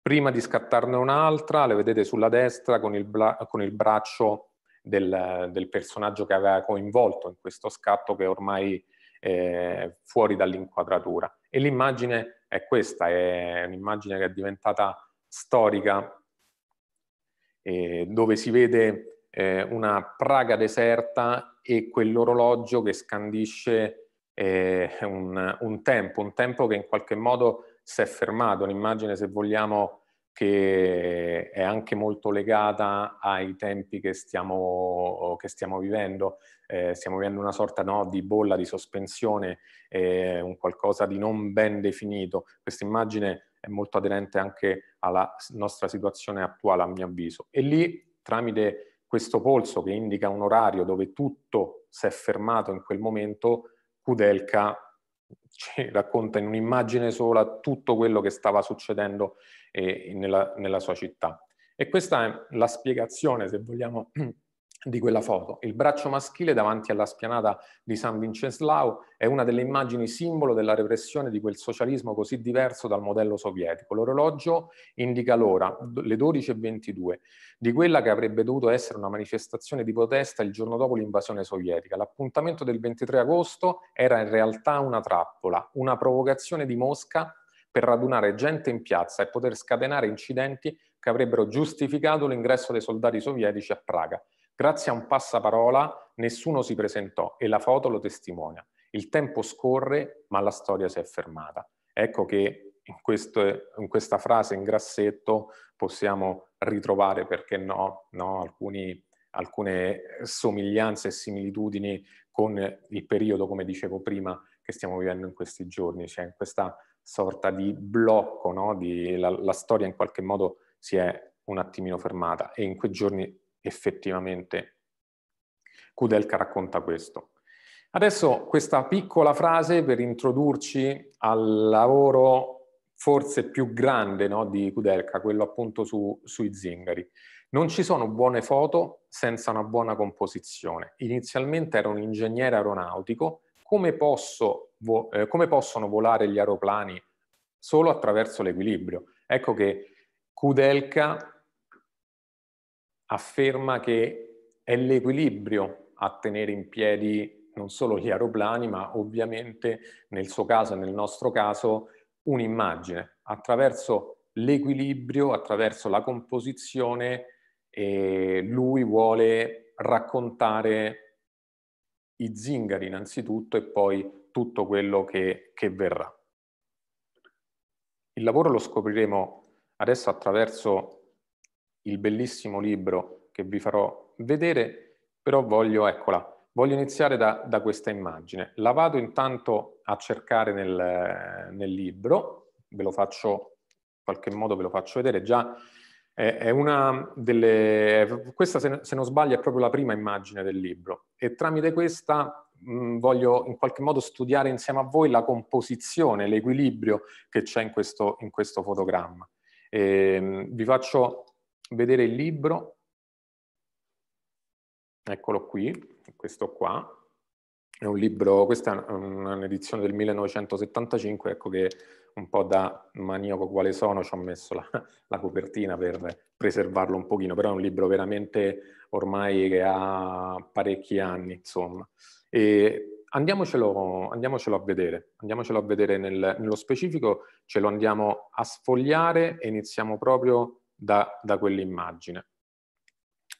prima di scattarne un'altra, le vedete sulla destra con il, bra con il braccio del, del, personaggio che aveva coinvolto in questo scatto che è ormai eh, fuori dall'inquadratura. E l'immagine è questa, è un'immagine che è diventata storica, eh, dove si vede eh, una Praga deserta e quell'orologio che scandisce eh, un, un, tempo, un tempo che in qualche modo si è fermato, un'immagine se vogliamo che è anche molto legata ai tempi che stiamo, che stiamo vivendo, eh, stiamo vivendo una sorta no, di bolla, di sospensione, eh, un qualcosa di non ben definito. Questa immagine è molto aderente anche alla nostra situazione attuale, a mio avviso. E lì, tramite questo polso che indica un orario dove tutto si è fermato in quel momento, Kudelka ci racconta in un'immagine sola tutto quello che stava succedendo eh, nella, nella sua città. E questa è la spiegazione, se vogliamo, di quella foto. Il braccio maschile davanti alla spianata di San Vincenslao è una delle immagini simbolo della repressione di quel socialismo così diverso dal modello sovietico. L'orologio indica l'ora, le 12.22, di quella che avrebbe dovuto essere una manifestazione di protesta il giorno dopo l'invasione sovietica. L'appuntamento del 23 agosto era in realtà una trappola, una provocazione di Mosca per radunare gente in piazza e poter scatenare incidenti che avrebbero giustificato l'ingresso dei soldati sovietici a Praga. Grazie a un passaparola nessuno si presentò e la foto lo testimonia. Il tempo scorre, ma la storia si è fermata. Ecco che in, questo, in questa frase in grassetto possiamo ritrovare, perché no, no alcuni, alcune somiglianze e similitudini con il periodo, come dicevo prima, che stiamo vivendo in questi giorni, cioè questa sorta di blocco, no? di, la, la storia in qualche modo si è un attimino fermata e in quei giorni effettivamente Kudelka racconta questo. Adesso questa piccola frase per introdurci al lavoro forse più grande no, di Kudelka, quello appunto su, sui zingari. Non ci sono buone foto senza una buona composizione. Inizialmente era un ingegnere aeronautico, come, posso, vo, eh, come possono volare gli aeroplani solo attraverso l'equilibrio? Ecco che Kudelka afferma che è l'equilibrio a tenere in piedi non solo gli aeroplani, ma ovviamente nel suo caso e nel nostro caso un'immagine. Attraverso l'equilibrio, attraverso la composizione, eh, lui vuole raccontare i zingari innanzitutto e poi tutto quello che, che verrà. Il lavoro lo scopriremo adesso attraverso il bellissimo libro che vi farò vedere, però voglio, eccola, voglio iniziare da, da questa immagine. La vado intanto a cercare nel, nel libro, ve lo faccio, in qualche modo ve lo faccio vedere, già è una delle, questa se non sbaglio è proprio la prima immagine del libro e tramite questa mh, mm, voglio in qualche modo studiare insieme a voi la composizione, l'equilibrio che c'è in questo, in questo fotogramma. E, ehm, vi faccio vedere il libro, eccolo qui, questo qua, è un libro, questa è un'edizione del 1975, ecco che un po' da maniaco quale sono ci ho messo la, la, copertina per preservarlo un pochino, però è un libro veramente ormai che ha parecchi anni, insomma. E andiamocelo, andiamocelo a vedere, andiamocelo a vedere nel, nello specifico, ce lo andiamo a sfogliare e iniziamo proprio da, da quell'immagine.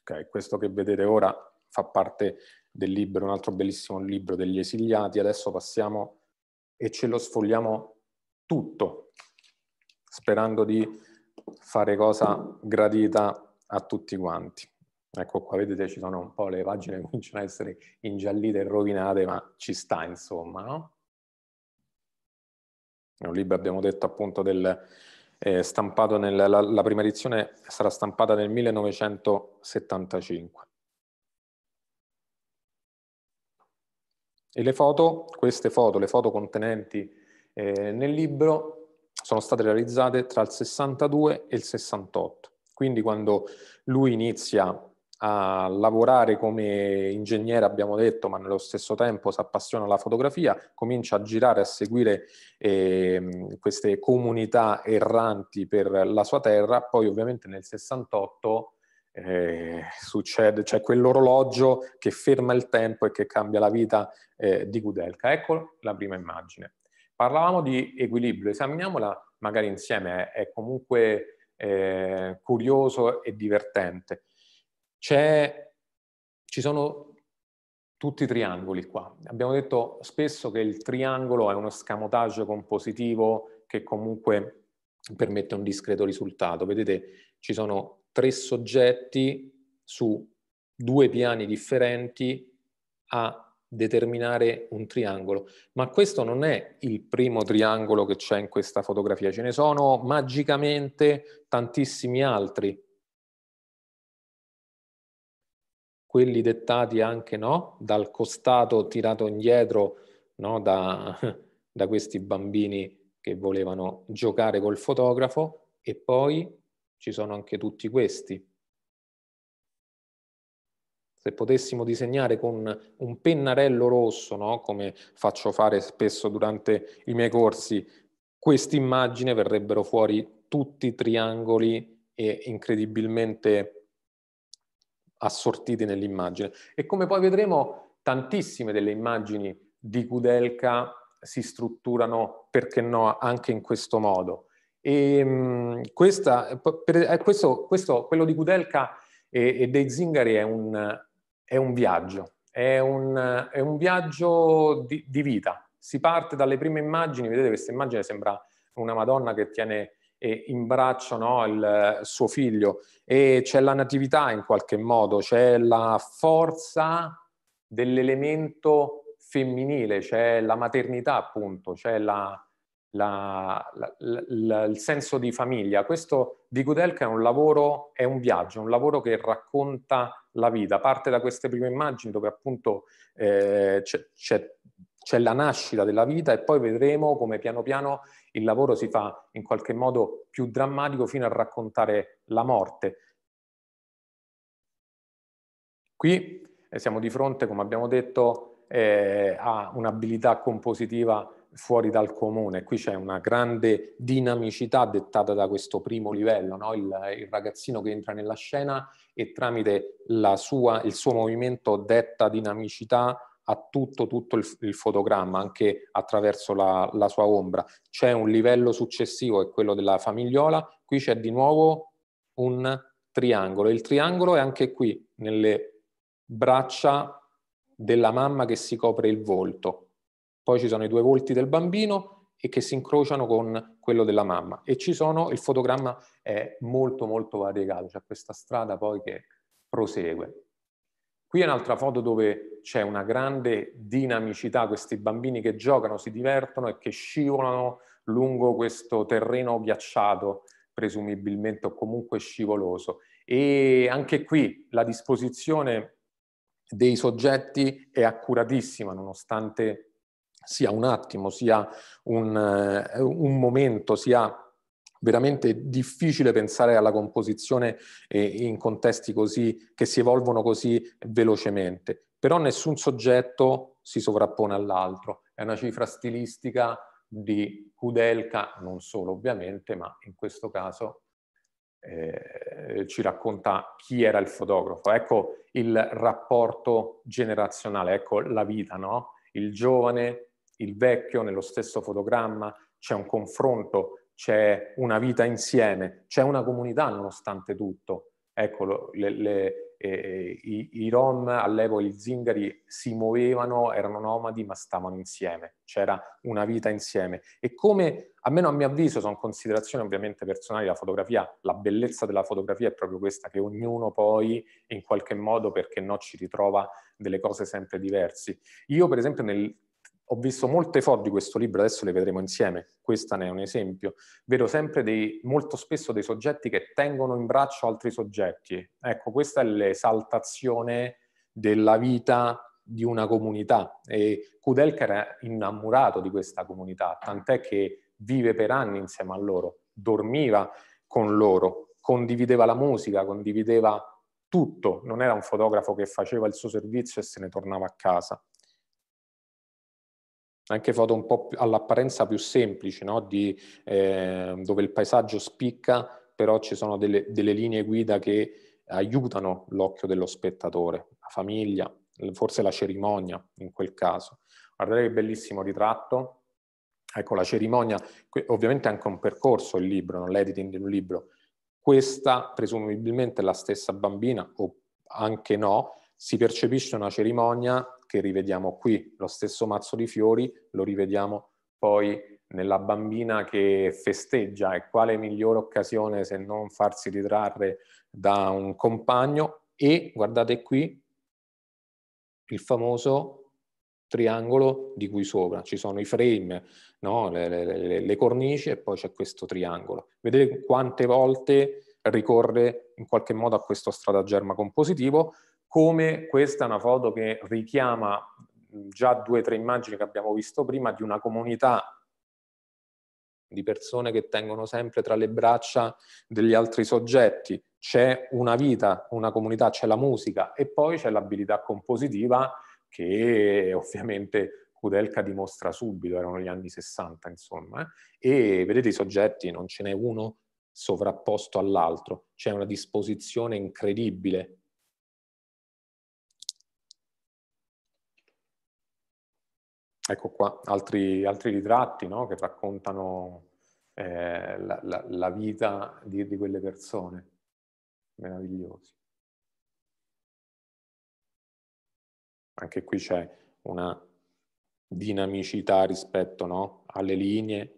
Okay, questo che vedete ora fa parte del libro, un altro bellissimo libro degli esiliati. Adesso passiamo e ce lo sfogliamo tutto, sperando di fare cosa gradita a tutti quanti. Ecco qua, vedete, ci sono un po' le pagine che cominciano a essere ingiallite e rovinate, ma ci sta, insomma, no? È un libro, abbiamo detto, appunto del, eh, stampato nel, la, la, prima edizione sarà stampata nel 1975. E le foto, queste foto, le foto contenenti eh, nel libro, sono state realizzate tra il 62 e il 68. Quindi quando lui inizia a lavorare come ingegnere, abbiamo detto, ma nello stesso tempo si appassiona alla fotografia, comincia a girare, a seguire eh, queste comunità erranti per la sua terra, poi ovviamente nel 68 eh, succede, c'è cioè quell'orologio che ferma il tempo e che cambia la vita eh, di Gudelka. Ecco la prima immagine. Parlavamo di equilibrio, esaminiamola magari insieme, è, eh, è comunque eh, curioso e divertente ci sono tutti i triangoli qua. Abbiamo detto spesso che il triangolo è uno scamotaggio compositivo che comunque permette un discreto risultato. Vedete, ci sono tre soggetti su due piani differenti a determinare un triangolo. Ma questo non è il primo triangolo che c'è in questa fotografia, ce ne sono magicamente tantissimi altri. quelli dettati anche no, dal costato tirato indietro no, da, da questi bambini che volevano giocare col fotografo e poi ci sono anche tutti questi. Se potessimo disegnare con un pennarello rosso, no, come faccio fare spesso durante i miei corsi, quest'immagine verrebbero fuori tutti triangoli e incredibilmente assortiti nell'immagine. E come poi vedremo, tantissime delle immagini di Kudelka si strutturano, perché no, anche in questo modo. E, mm, questa, per, eh, questo, questo, quello di Kudelka e, e dei Zingari è un, è un viaggio, è un, è un viaggio di, di, vita. Si parte dalle prime immagini, vedete questa immagine sembra una Madonna che tiene e in braccio no, il eh, suo figlio e c'è la natività in qualche modo, c'è la forza dell'elemento femminile, c'è la maternità appunto, c'è la, la, la, il senso di famiglia. Questo di Kudelka è un lavoro, è un viaggio, un lavoro che racconta la vita, parte da queste prime immagini dove appunto eh, c'è, c'è, c'è la nascita della vita e poi vedremo come piano piano il lavoro si fa in qualche modo più drammatico fino a raccontare la morte. Qui eh, siamo di fronte, come abbiamo detto, eh, a un'abilità compositiva fuori dal comune. Qui c'è una grande dinamicità dettata da questo primo livello, no? il, il, ragazzino che entra nella scena e tramite sua, il suo movimento detta dinamicità a tutto, tutto il, il fotogramma, anche attraverso la, la sua ombra. C'è un livello successivo, è quello della famigliola, qui c'è di nuovo un triangolo. Il triangolo è anche qui, nelle braccia della mamma che si copre il volto. Poi ci sono i due volti del bambino e che si incrociano con quello della mamma. E ci sono, il fotogramma è molto molto variegato, c'è questa strada poi che prosegue. Qui è un'altra foto dove c'è una grande dinamicità, questi bambini che giocano, si divertono e che scivolano lungo questo terreno ghiacciato, presumibilmente o comunque scivoloso. E anche qui la disposizione dei soggetti è accuratissima, nonostante sia un attimo, sia un, eh, un momento, sia veramente difficile pensare alla composizione eh, in contesti così, che si evolvono così velocemente, però nessun soggetto si sovrappone all'altro, è una cifra stilistica di Kudelka, non solo ovviamente, ma in questo caso eh, ci racconta chi era il fotografo. Ecco il rapporto generazionale, ecco la vita, no? Il giovane, il vecchio nello stesso fotogramma, c'è un confronto c'è una vita insieme, c'è una comunità nonostante tutto. Ecco, le, le, eh, eh, i, i, Rom all'epoca, gli zingari, si muovevano, erano nomadi, ma stavano insieme, c'era una vita insieme. E come, almeno a mio avviso, sono considerazioni ovviamente personali, la fotografia, la bellezza della fotografia è proprio questa, che ognuno poi, in qualche modo, perché no, ci ritrova delle cose sempre diverse. Io, per esempio, nel ho visto molte foto di questo libro, adesso le vedremo insieme, questa ne è un esempio. Vedo sempre dei, molto spesso dei soggetti che tengono in braccio altri soggetti. Ecco, questa è l'esaltazione della vita di una comunità e Kudelka era innamorato di questa comunità, tant'è che vive per anni insieme a loro, dormiva con loro, condivideva la musica, condivideva tutto, non era un fotografo che faceva il suo servizio e se ne tornava a casa anche foto un po' all'apparenza più semplici, no? Di, eh, dove il paesaggio spicca, però ci sono delle, delle linee guida che aiutano l'occhio dello spettatore, la famiglia, forse la cerimonia in quel caso. Guardate che bellissimo ritratto. Ecco, la cerimonia, ovviamente anche un percorso il libro, non l'editing di un libro. Questa, presumibilmente la stessa bambina, o anche no, si percepisce una cerimonia che rivediamo qui, lo stesso mazzo di fiori lo rivediamo poi nella bambina che festeggia e quale migliore occasione se non farsi ritrarre da un compagno e guardate qui il famoso triangolo di cui sopra ci sono i frame, no? le, le, le, cornici e poi c'è questo triangolo. Vedete quante volte ricorre in qualche modo a questo stratagemma compositivo come questa è una foto che richiama mm, già due o tre immagini che abbiamo visto prima di una comunità di persone che tengono sempre tra le braccia degli altri soggetti. C'è una vita, una comunità, c'è la musica e poi c'è l'abilità compositiva che ovviamente Kudelka dimostra subito, erano gli anni 60 insomma, eh. e vedete i soggetti, non ce n'è uno sovrapposto all'altro, c'è una disposizione incredibile ecco qua altri, altri ritratti no? che raccontano eh, la, la, la, vita di, di quelle persone meravigliosi. Anche qui c'è una dinamicità rispetto no? alle linee,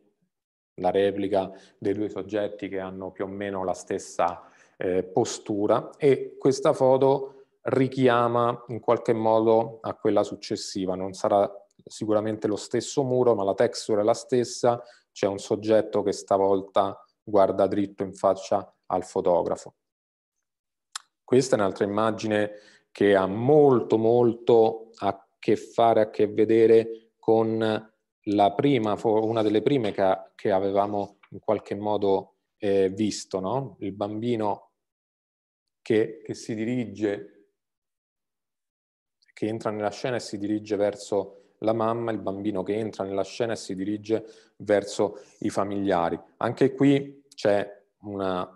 la replica dei due soggetti che hanno più o meno la stessa eh, postura e questa foto richiama in qualche modo a quella successiva, non sarà sicuramente lo stesso muro, ma la texture è la stessa, c'è un soggetto che stavolta guarda dritto in faccia al fotografo. Questa è un'altra immagine che ha molto molto a che fare, a che vedere con la prima, una delle prime che, che avevamo in qualche modo eh, visto, no? il bambino che, che si dirige, che entra nella scena e si dirige verso la mamma, il bambino che entra nella scena e si dirige verso i familiari. Anche qui c'è una,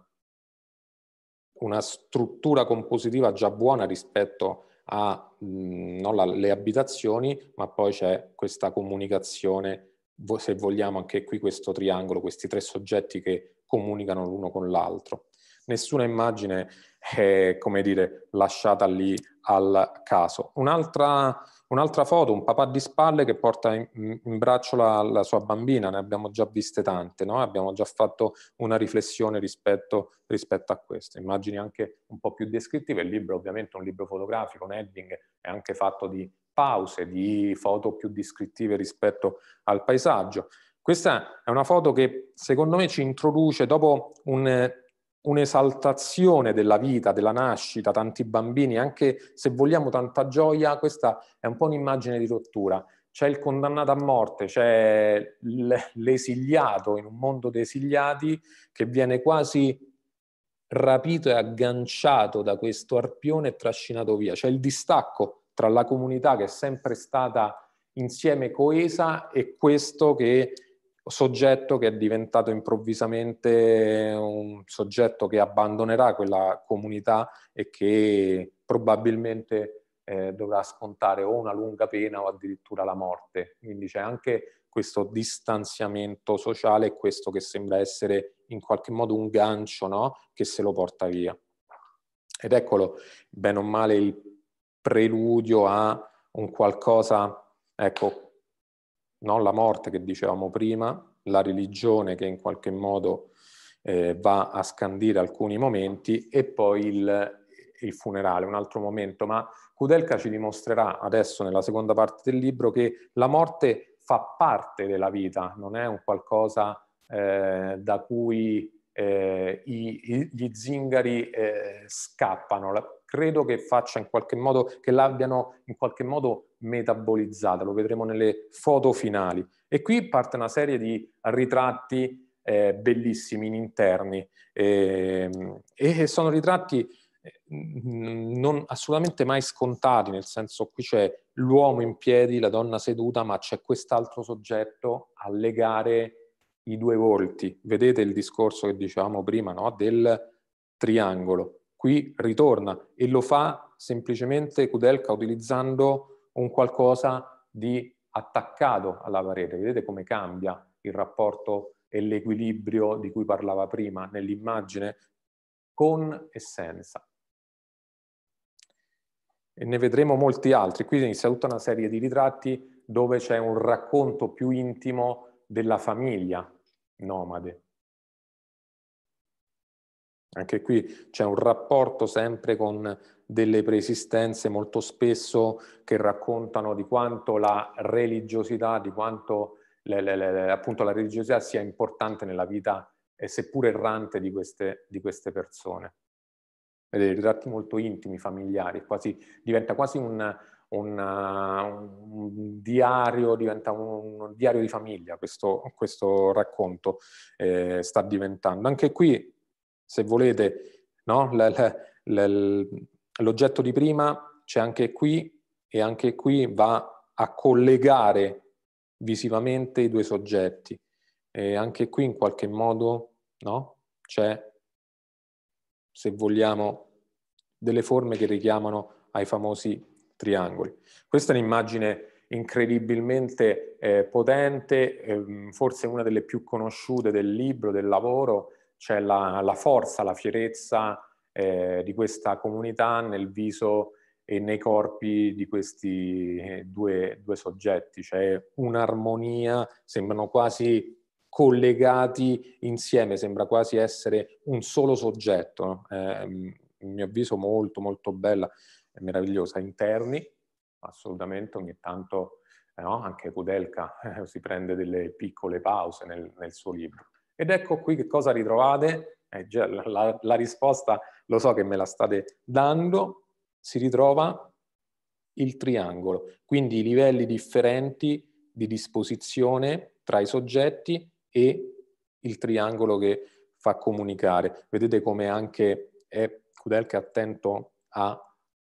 una struttura compositiva già buona rispetto alle abitazioni, ma poi c'è questa comunicazione, se vogliamo anche qui questo triangolo, questi tre soggetti che comunicano l'uno con l'altro. Nessuna immagine è, come dire, lasciata lì al caso. Un'altra Un'altra foto, un papà di spalle che porta in, in braccio la, la, sua bambina, ne abbiamo già viste tante, no? abbiamo già fatto una riflessione rispetto, rispetto a questo. Immagini anche un po' più descrittive, il libro ovviamente è un libro fotografico, un editing è anche fatto di pause, di foto più descrittive rispetto al paesaggio. Questa è una foto che secondo me ci introduce dopo un eh, un'esaltazione della vita, della nascita, tanti bambini, anche se vogliamo tanta gioia, questa è un po' un'immagine di rottura. C'è il condannato a morte, c'è l'esiliato in un mondo di esiliati che viene quasi rapito e agganciato da questo arpione e trascinato via. C'è il distacco tra la comunità che è sempre stata insieme coesa e questo che soggetto che è diventato improvvisamente un soggetto che abbandonerà quella comunità e che probabilmente eh, dovrà scontare o una lunga pena o addirittura la morte. Quindi c'è anche questo distanziamento sociale e questo che sembra essere in qualche modo un gancio no? che se lo porta via. Ed eccolo, bene o male, il preludio a un qualcosa, ecco, no? la morte che dicevamo prima, la religione che in qualche modo eh, va a scandire alcuni momenti e poi il, il funerale, un altro momento, ma Kudelka ci dimostrerà adesso nella seconda parte del libro che la morte fa parte della vita, non è un qualcosa eh, da cui eh, i, gli zingari eh, scappano. La, credo che faccia in qualche modo, che l'abbiano in qualche modo metabolizzata, lo vedremo nelle foto finali. E qui parte una serie di ritratti eh, bellissimi in interni eh, e sono ritratti eh, non assolutamente mai scontati, nel senso qui c'è l'uomo in piedi, la donna seduta, ma c'è quest'altro soggetto a legare i due volti. Vedete il discorso che dicevamo prima no? del triangolo qui ritorna e lo fa semplicemente Kudelka utilizzando un qualcosa di attaccato alla parete. Vedete come cambia il rapporto e l'equilibrio di cui parlava prima nell'immagine con e senza. E ne vedremo molti altri. Qui inizia tutta una serie di ritratti dove c'è un racconto più intimo della famiglia nomade anche qui c'è un rapporto sempre con delle preesistenze molto spesso che raccontano di quanto la religiosità, di quanto le, le, le, appunto la religiosità sia importante nella vita, seppur errante, di queste, di queste persone. Vedete, ritratti molto intimi, familiari, quasi, diventa quasi un, un, uh, un, diario, diventa un, un diario di famiglia questo, questo racconto eh, sta diventando. Anche qui se volete, no? l'oggetto di prima c'è anche qui e anche qui va a collegare visivamente i due soggetti. E anche qui in qualche modo no? c'è, se vogliamo, delle forme che richiamano ai famosi triangoli. Questa è un'immagine incredibilmente eh, potente, eh, forse una delle più conosciute del libro, del lavoro, c'è la, la forza, la fierezza eh, di questa comunità nel viso e nei corpi di questi eh, due, due soggetti, c'è un'armonia, sembrano quasi collegati insieme, sembra quasi essere un solo soggetto, eh, a mio avviso molto molto bella e meravigliosa, interni assolutamente, ogni tanto eh no? anche Kudelka eh, si prende delle piccole pause nel, nel suo libro. Ed ecco qui che cosa ritrovate, eh, già la, la risposta lo so che me la state dando, si ritrova il triangolo, quindi i livelli differenti di disposizione tra i soggetti e il triangolo che fa comunicare. Vedete come anche è Kudelka attento a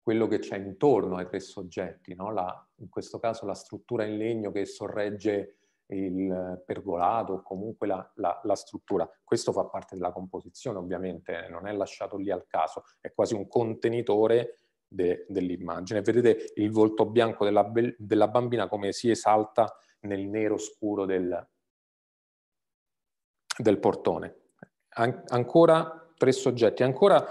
quello che c'è intorno ai tre soggetti, no? la, in questo caso la struttura in legno che sorregge il pergolato o comunque la, la, la, struttura. Questo fa parte della composizione ovviamente, non è lasciato lì al caso, è quasi un contenitore de, dell'immagine. Vedete il volto bianco della, della, bambina come si esalta nel nero scuro del, del portone. An ancora tre soggetti, ancora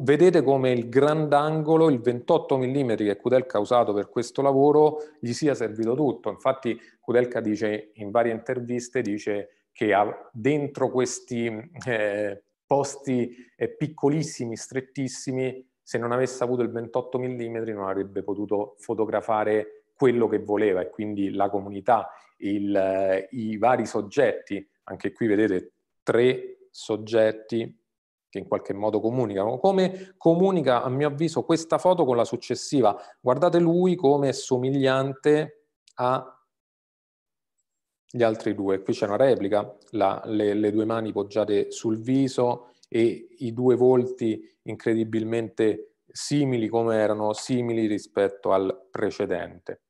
vedete come il grandangolo, il 28 mm che Kudelka ha usato per questo lavoro, gli sia servito tutto. Infatti Kudelka dice in varie interviste dice che dentro questi eh, posti eh, piccolissimi, strettissimi, se non avesse avuto il 28 mm non avrebbe potuto fotografare quello che voleva e quindi la comunità, il, eh, i vari soggetti. Anche qui vedete tre soggetti che in qualche modo comunicano. Come comunica, a mio avviso, questa foto con la successiva? Guardate lui come è somigliante agli altri due. Qui c'è una replica, la, le, le due mani poggiate sul viso e i due volti incredibilmente simili come erano simili rispetto al precedente.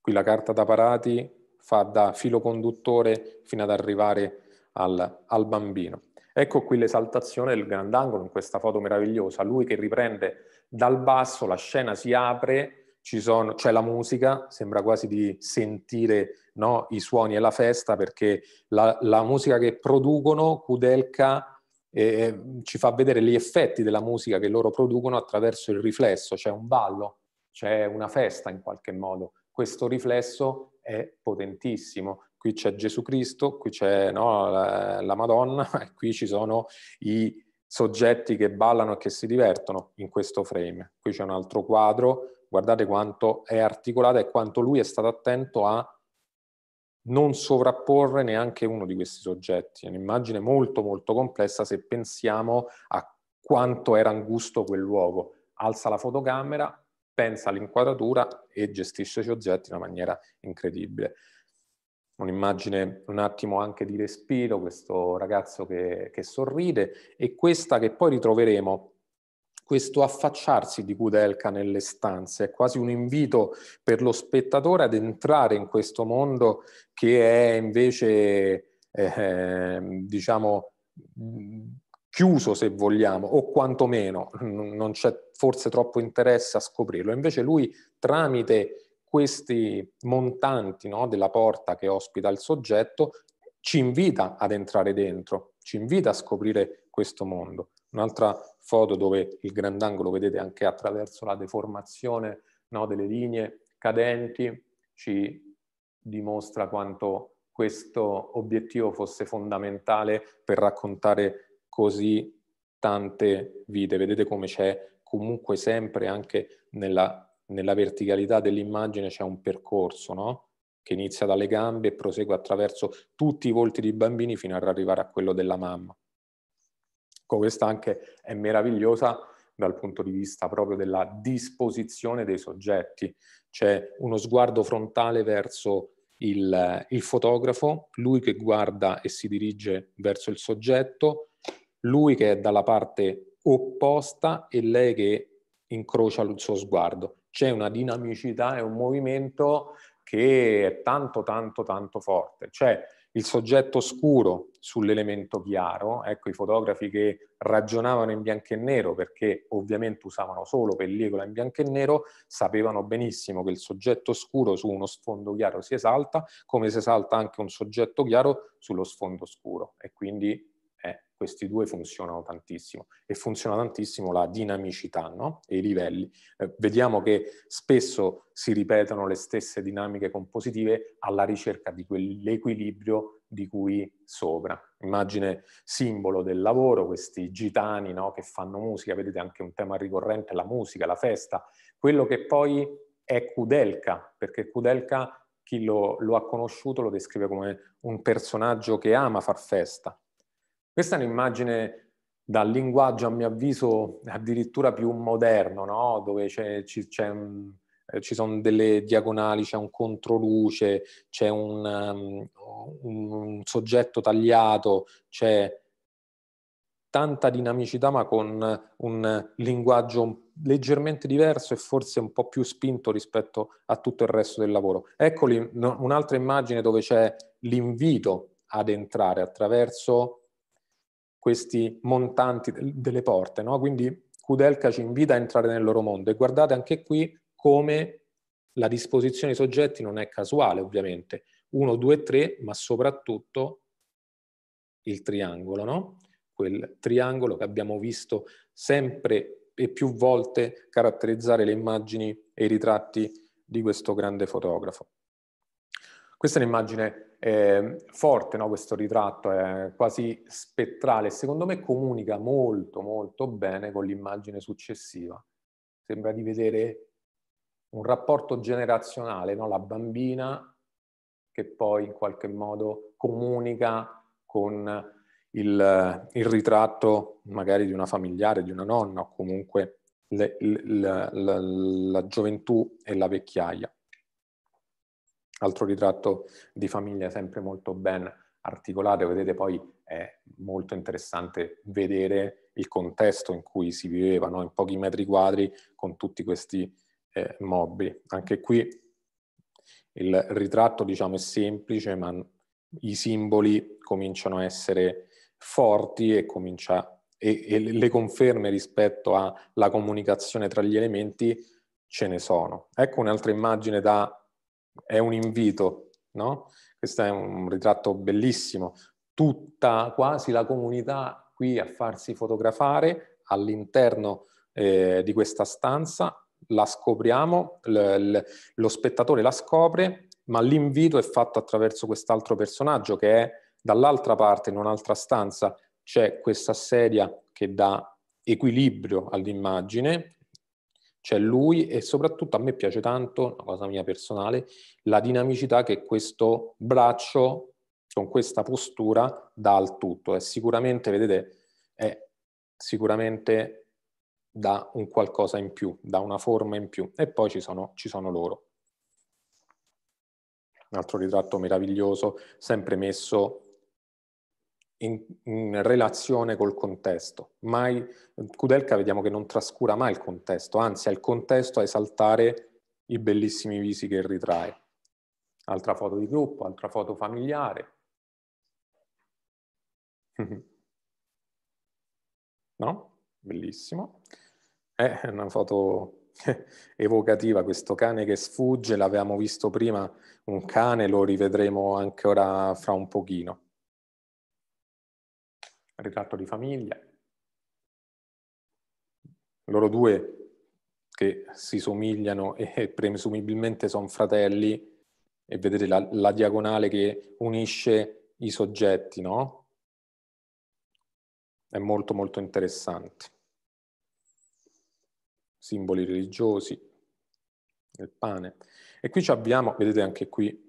Qui la carta da parati fa da filo conduttore fino ad arrivare a al, al bambino. Ecco qui l'esaltazione del grandangolo in questa foto meravigliosa, lui che riprende dal basso, la scena si apre, sono, c'è la musica, sembra quasi di sentire no, i suoni e la festa perché la, la musica che producono, Kudelka eh, eh, ci fa vedere gli effetti della musica che loro producono attraverso il riflesso, c'è un ballo, c'è una festa in qualche modo, questo riflesso è potentissimo, qui c'è Gesù Cristo, qui c'è no, la, la Madonna e qui ci sono i soggetti che ballano e che si divertono in questo frame. Qui c'è un altro quadro, guardate quanto è articolato e quanto lui è stato attento a non sovrapporre neanche uno di questi soggetti. È un'immagine molto molto complessa se pensiamo a quanto era angusto quel luogo. Alza la fotocamera, pensa all'inquadratura e gestisce i soggetti in una maniera incredibile un'immagine un attimo anche di respiro, questo ragazzo che, che, sorride e questa che poi ritroveremo, questo affacciarsi di Kudelka nelle stanze, è quasi un invito per lo spettatore ad entrare in questo mondo che è invece, eh, diciamo, chiuso se vogliamo, o quantomeno non c'è forse troppo interesse a scoprirlo. Invece lui tramite questi montanti no, della porta che ospita il soggetto ci invita ad entrare dentro, ci invita a scoprire questo mondo. Un'altra foto dove il grandangolo, vedete anche attraverso la deformazione no, delle linee cadenti, ci dimostra quanto questo obiettivo fosse fondamentale per raccontare così tante vite. Vedete come c'è comunque sempre anche nella nella verticalità dell'immagine c'è un percorso, no? Che inizia dalle gambe e prosegue attraverso tutti i volti dei bambini fino ad arrivare a quello della mamma. Ecco, questa anche è meravigliosa dal punto di vista proprio della disposizione dei soggetti. C'è uno sguardo frontale verso il, il fotografo, lui che guarda e si dirige verso il soggetto, lui che è dalla parte opposta e lei che incrocia il suo sguardo c'è una dinamicità e un movimento che è tanto tanto tanto forte. C'è il soggetto scuro sull'elemento chiaro, ecco i fotografi che ragionavano in bianco e nero perché ovviamente usavano solo pellicola in bianco e nero, sapevano benissimo che il soggetto scuro su uno sfondo chiaro si esalta, come si esalta anche un soggetto chiaro sullo sfondo scuro e quindi questi due funzionano tantissimo e funziona tantissimo la dinamicità no? e i livelli. Eh, vediamo che spesso si ripetono le stesse dinamiche compositive alla ricerca di quell'equilibrio di cui sopra. Immagine simbolo del lavoro, questi gitani no? che fanno musica, vedete anche un tema ricorrente, la musica, la festa, quello che poi è Kudelka, perché Kudelka chi lo, lo, ha conosciuto lo descrive come un personaggio che ama far festa, questa è un'immagine dal linguaggio, a mio avviso, addirittura più moderno, no? dove c'è, c'è un, eh, ci sono delle diagonali, c'è un controluce, c'è un, um, un soggetto tagliato, c'è tanta dinamicità ma con un linguaggio leggermente diverso e forse un po' più spinto rispetto a tutto il resto del lavoro. Eccoli un'altra immagine dove c'è l'invito ad entrare attraverso questi montanti delle porte. No? Quindi Kudelka ci invita a entrare nel loro mondo e guardate anche qui come la disposizione dei soggetti non è casuale ovviamente, Uno, due, tre, ma soprattutto il triangolo, no? quel triangolo che abbiamo visto sempre e più volte caratterizzare le immagini e i ritratti di questo grande fotografo. Questa è un'immagine eh, forte, no? questo ritratto è quasi spettrale, secondo me comunica molto molto bene con l'immagine successiva. Sembra di vedere un rapporto generazionale, no? la bambina che poi in qualche modo comunica con il, il, ritratto magari di una familiare, di una nonna o comunque le, le, la, la, la gioventù e la vecchiaia. Altro ritratto di famiglia sempre molto ben articolato, vedete poi è molto interessante vedere il contesto in cui si viveva, no? in pochi metri quadri con tutti questi eh, mobili. Anche qui il ritratto diciamo, è semplice, ma i simboli cominciano a essere forti e, comincia, e, e le conferme rispetto alla comunicazione tra gli elementi ce ne sono. Ecco un'altra immagine da è un invito, no? Questo è un ritratto bellissimo. Tutta quasi la comunità qui a farsi fotografare all'interno eh, di questa stanza, la scopriamo, l- l- lo spettatore la scopre, ma l'invito è fatto attraverso quest'altro personaggio che è dall'altra parte, in un'altra stanza, c'è questa sedia che dà equilibrio all'immagine c'è cioè, lui e soprattutto a me piace tanto, una cosa mia personale, la dinamicità che questo braccio con questa postura dà al tutto. È sicuramente, vedete, è sicuramente dà un qualcosa in più, dà una forma in più. E poi ci sono, ci sono loro. Un altro ritratto meraviglioso, sempre messo in, in, relazione col contesto. Mai, Kudelka vediamo che non trascura mai il contesto, anzi è il contesto a esaltare i bellissimi visi che ritrae. Altra foto di gruppo, altra foto familiare. no? Bellissimo. È una foto evocativa, questo cane che sfugge, l'avevamo visto prima, un cane, lo rivedremo ancora fra un pochino ritratto di famiglia. Loro due che si somigliano e presumibilmente sono fratelli e vedete la, la diagonale che unisce i soggetti, no? È molto molto interessante. Simboli religiosi, il pane. E qui abbiamo, vedete anche qui,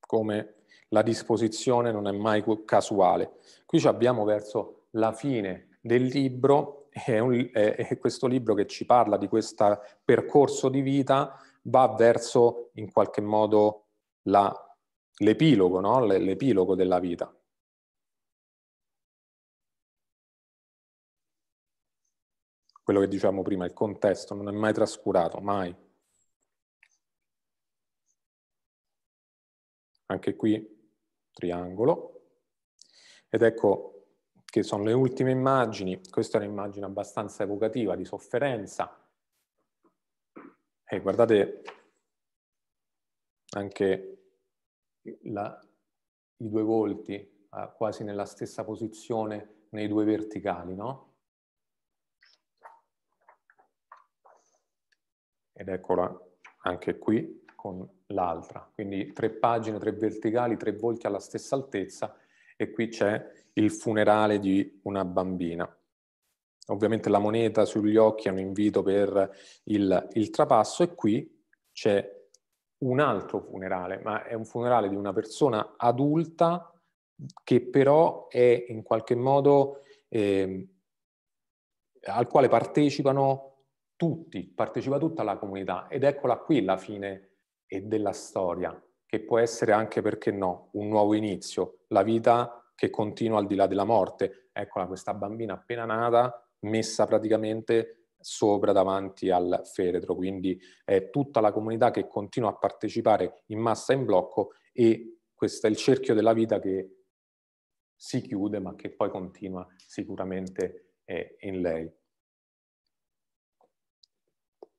come la disposizione non è mai casuale. Qui ci abbiamo verso la fine del libro e, un, e questo libro che ci parla di questo percorso di vita va verso in qualche modo la, l'epilogo, no? l'epilogo della vita. Quello che dicevamo prima, il contesto non è mai trascurato, mai. Anche qui triangolo. Ed ecco che sono le ultime immagini, questa è un'immagine abbastanza evocativa di sofferenza. E guardate anche la, i due volti quasi nella stessa posizione nei due verticali, no? Ed eccola anche qui, con l'altra, quindi tre pagine, tre verticali, tre volti alla stessa altezza e qui c'è il funerale di una bambina. Ovviamente la moneta sugli occhi è un invito per il, il trapasso e qui c'è un altro funerale, ma è un funerale di una persona adulta che però è in qualche modo eh, al quale partecipano tutti, partecipa tutta la comunità ed eccola qui la fine e della storia, che può essere anche, perché no, un nuovo inizio, la vita che continua al di là della morte. Eccola questa bambina appena nata, messa praticamente sopra davanti al feretro, quindi è tutta la comunità che continua a partecipare in massa in blocco e questo è il cerchio della vita che si chiude ma che poi continua sicuramente eh, in lei.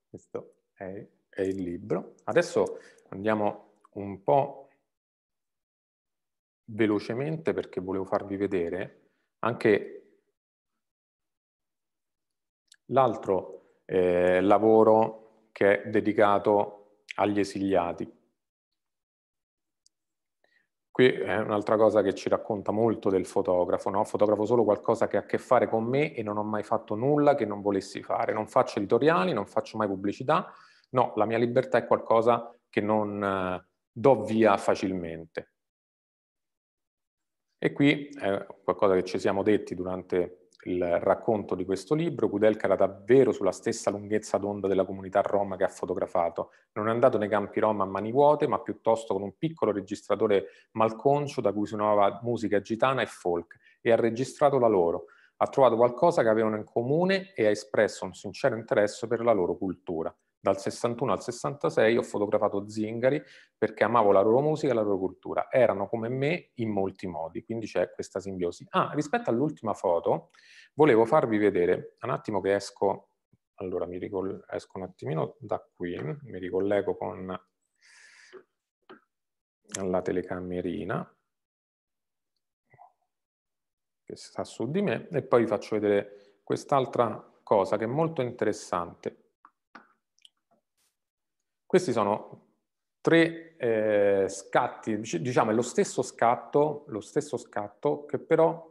Questo è è il libro. Adesso andiamo un po' velocemente perché volevo farvi vedere anche l'altro eh, lavoro che è dedicato agli esiliati. Qui è un'altra cosa che ci racconta molto del fotografo, no? fotografo solo qualcosa che ha a che fare con me e non ho mai fatto nulla che non volessi fare, non faccio editoriali, non faccio mai pubblicità, No, la mia libertà è qualcosa che non eh, do via facilmente. E qui è qualcosa che ci siamo detti durante il racconto di questo libro, Kudelka era davvero sulla stessa lunghezza d'onda della comunità rom che ha fotografato. Non è andato nei campi rom a mani vuote, ma piuttosto con un piccolo registratore malconcio da cui suonava musica gitana e folk, e ha registrato la loro. Ha trovato qualcosa che avevano in comune e ha espresso un sincero interesse per la loro cultura. Dal 61 al 66 ho fotografato zingari perché amavo la loro musica e la loro cultura. Erano come me in molti modi, quindi c'è questa simbiosi. Ah, rispetto all'ultima foto, volevo farvi vedere, un attimo che esco, allora mi ricoll- esco un attimino da qui, mi ricollego con la telecamerina che sta su di me e poi vi faccio vedere quest'altra cosa che è molto interessante. Questi sono tre eh, scatti, diciamo è lo stesso scatto, lo stesso scatto che però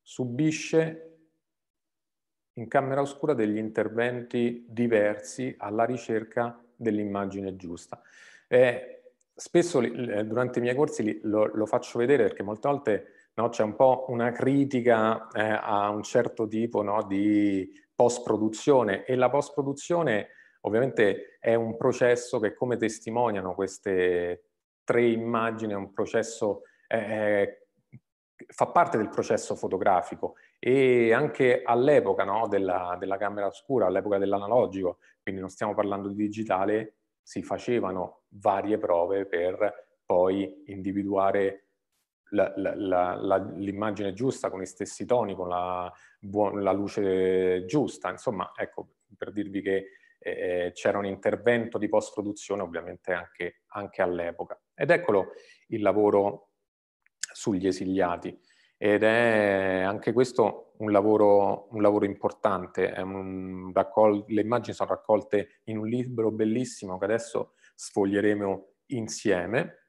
subisce in camera oscura degli interventi diversi alla ricerca dell'immagine giusta. Eh, spesso eh, durante i miei corsi li, lo, lo, faccio vedere perché molte volte no, c'è un po' una critica eh, a un certo tipo no, di post-produzione e la post-produzione Ovviamente è un processo che, come testimoniano queste tre immagini, è un processo, eh, fa parte del processo fotografico e anche all'epoca no, della, della camera oscura, all'epoca dell'analogico, quindi non stiamo parlando di digitale, si facevano varie prove per poi individuare l'immagine giusta con i stessi toni, con la, la, luce giusta, insomma, ecco, per dirvi che eh, c'era un intervento di post-produzione ovviamente anche, anche all'epoca. Ed eccolo il lavoro sugli esiliati ed è anche questo un lavoro, un lavoro importante, un raccol- le immagini sono raccolte in un libro bellissimo che adesso sfoglieremo insieme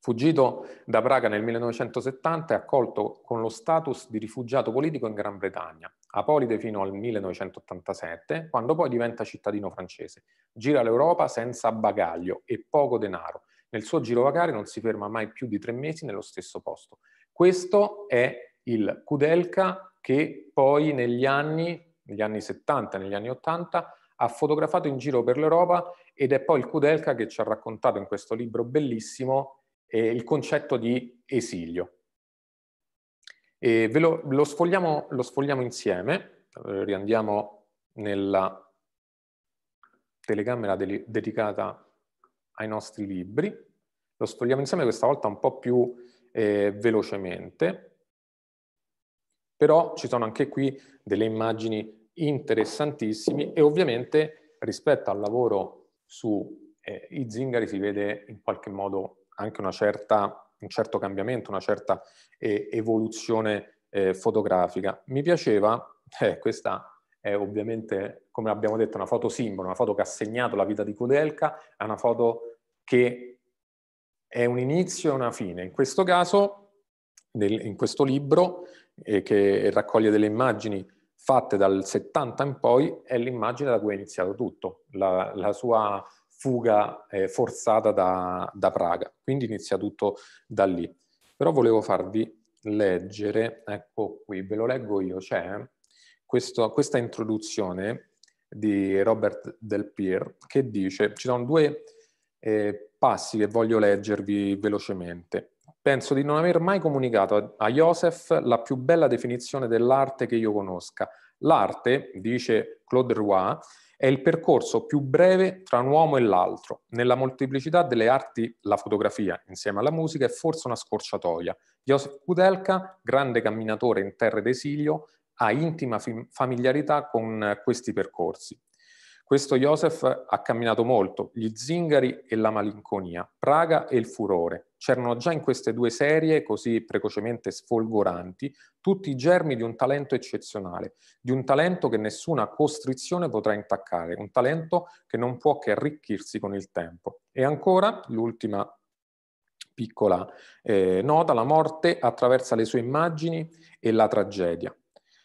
Fuggito da Praga nel 1970 è accolto con lo status di rifugiato politico in Gran Bretagna, apolide fino al 1987, quando poi diventa cittadino francese. Gira l'Europa senza bagaglio e poco denaro. Nel suo girovagare non si ferma mai più di tre mesi nello stesso posto. Questo è il Kudelka che poi negli anni, negli anni 70, negli anni 80, ha fotografato in giro per l'Europa ed è poi il Kudelka che ci ha raccontato in questo libro bellissimo eh, il concetto di esilio. Ve lo, lo, sfogliamo, lo, sfogliamo, insieme, eh, riandiamo nella telecamera de dedicata ai nostri libri, lo sfogliamo insieme questa volta un po' più eh, velocemente, però ci sono anche qui delle immagini interessantissime e ovviamente rispetto al lavoro su eh, i zingari si vede in qualche modo anche certa, un certo cambiamento, una certa eh, evoluzione eh, fotografica. Mi piaceva, eh, questa è ovviamente, come abbiamo detto, una foto simbolo, una foto che ha segnato la vita di Kudelka, è una foto che è un inizio e una fine. In questo caso, nel, in questo libro, eh, che raccoglie delle immagini fatte dal 70 in poi, è l'immagine da cui è iniziato tutto. La, la sua fuga eh, forzata da, da Praga. Quindi inizia tutto da lì. Però volevo farvi leggere, ecco qui, ve lo leggo io, c'è questo, questa introduzione di Robert Del Pier che dice, ci sono due eh, passi che voglio leggervi velocemente. Penso di non aver mai comunicato a, a Joseph la più bella definizione dell'arte che io conosca. L'arte, dice Claude Roy, è il percorso più breve tra un uomo e l'altro. Nella molteplicità delle arti, la fotografia, insieme alla musica, è forse una scorciatoia. Joseph Kudelka, grande camminatore in terre d'esilio, ha intima familiarità con eh, questi percorsi. Questo Joseph ha camminato molto, gli zingari e la malinconia, Praga e il furore. C'erano già in queste due serie, così precocemente sfolgoranti, tutti i germi di un talento eccezionale, di un talento che nessuna costrizione potrà intaccare, un talento che non può che arricchirsi con il tempo. E ancora, l'ultima piccola eh, nota, la morte attraversa le sue immagini e la tragedia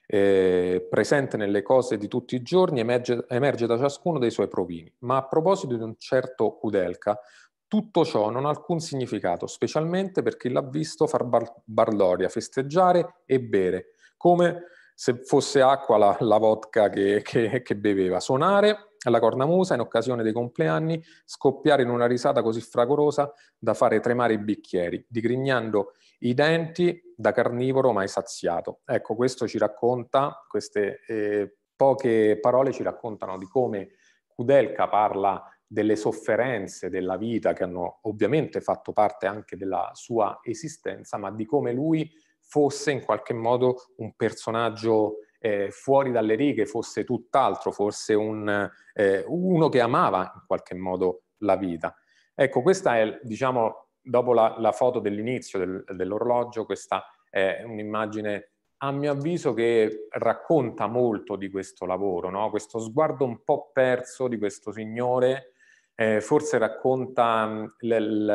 eh, presente nelle cose di tutti i giorni, emerge, emerge da ciascuno dei suoi provini. Ma a proposito di un certo Udelka, tutto ciò non ha alcun significato, specialmente per chi l'ha visto far bar- barloria, festeggiare e bere, come se fosse acqua la, la vodka che, che, che beveva, suonare alla cornamusa in occasione dei compleanni, scoppiare in una risata così fragorosa da fare tremare i bicchieri, digrignando i denti da carnivoro mai saziato. Ecco, questo ci racconta, queste eh, poche parole ci raccontano di come Kudelka parla delle sofferenze della vita che hanno ovviamente fatto parte anche della sua esistenza, ma di come lui fosse in qualche modo un personaggio eh, fuori dalle righe, fosse tutt'altro, forse un, eh, uno che amava in qualche modo la vita. Ecco, questa è diciamo, dopo la, la foto dell'inizio del, dell'orologio, questa è un'immagine a mio avviso che racconta molto di questo lavoro, no? questo sguardo un po' perso di questo signore, eh, forse racconta mm, l, l,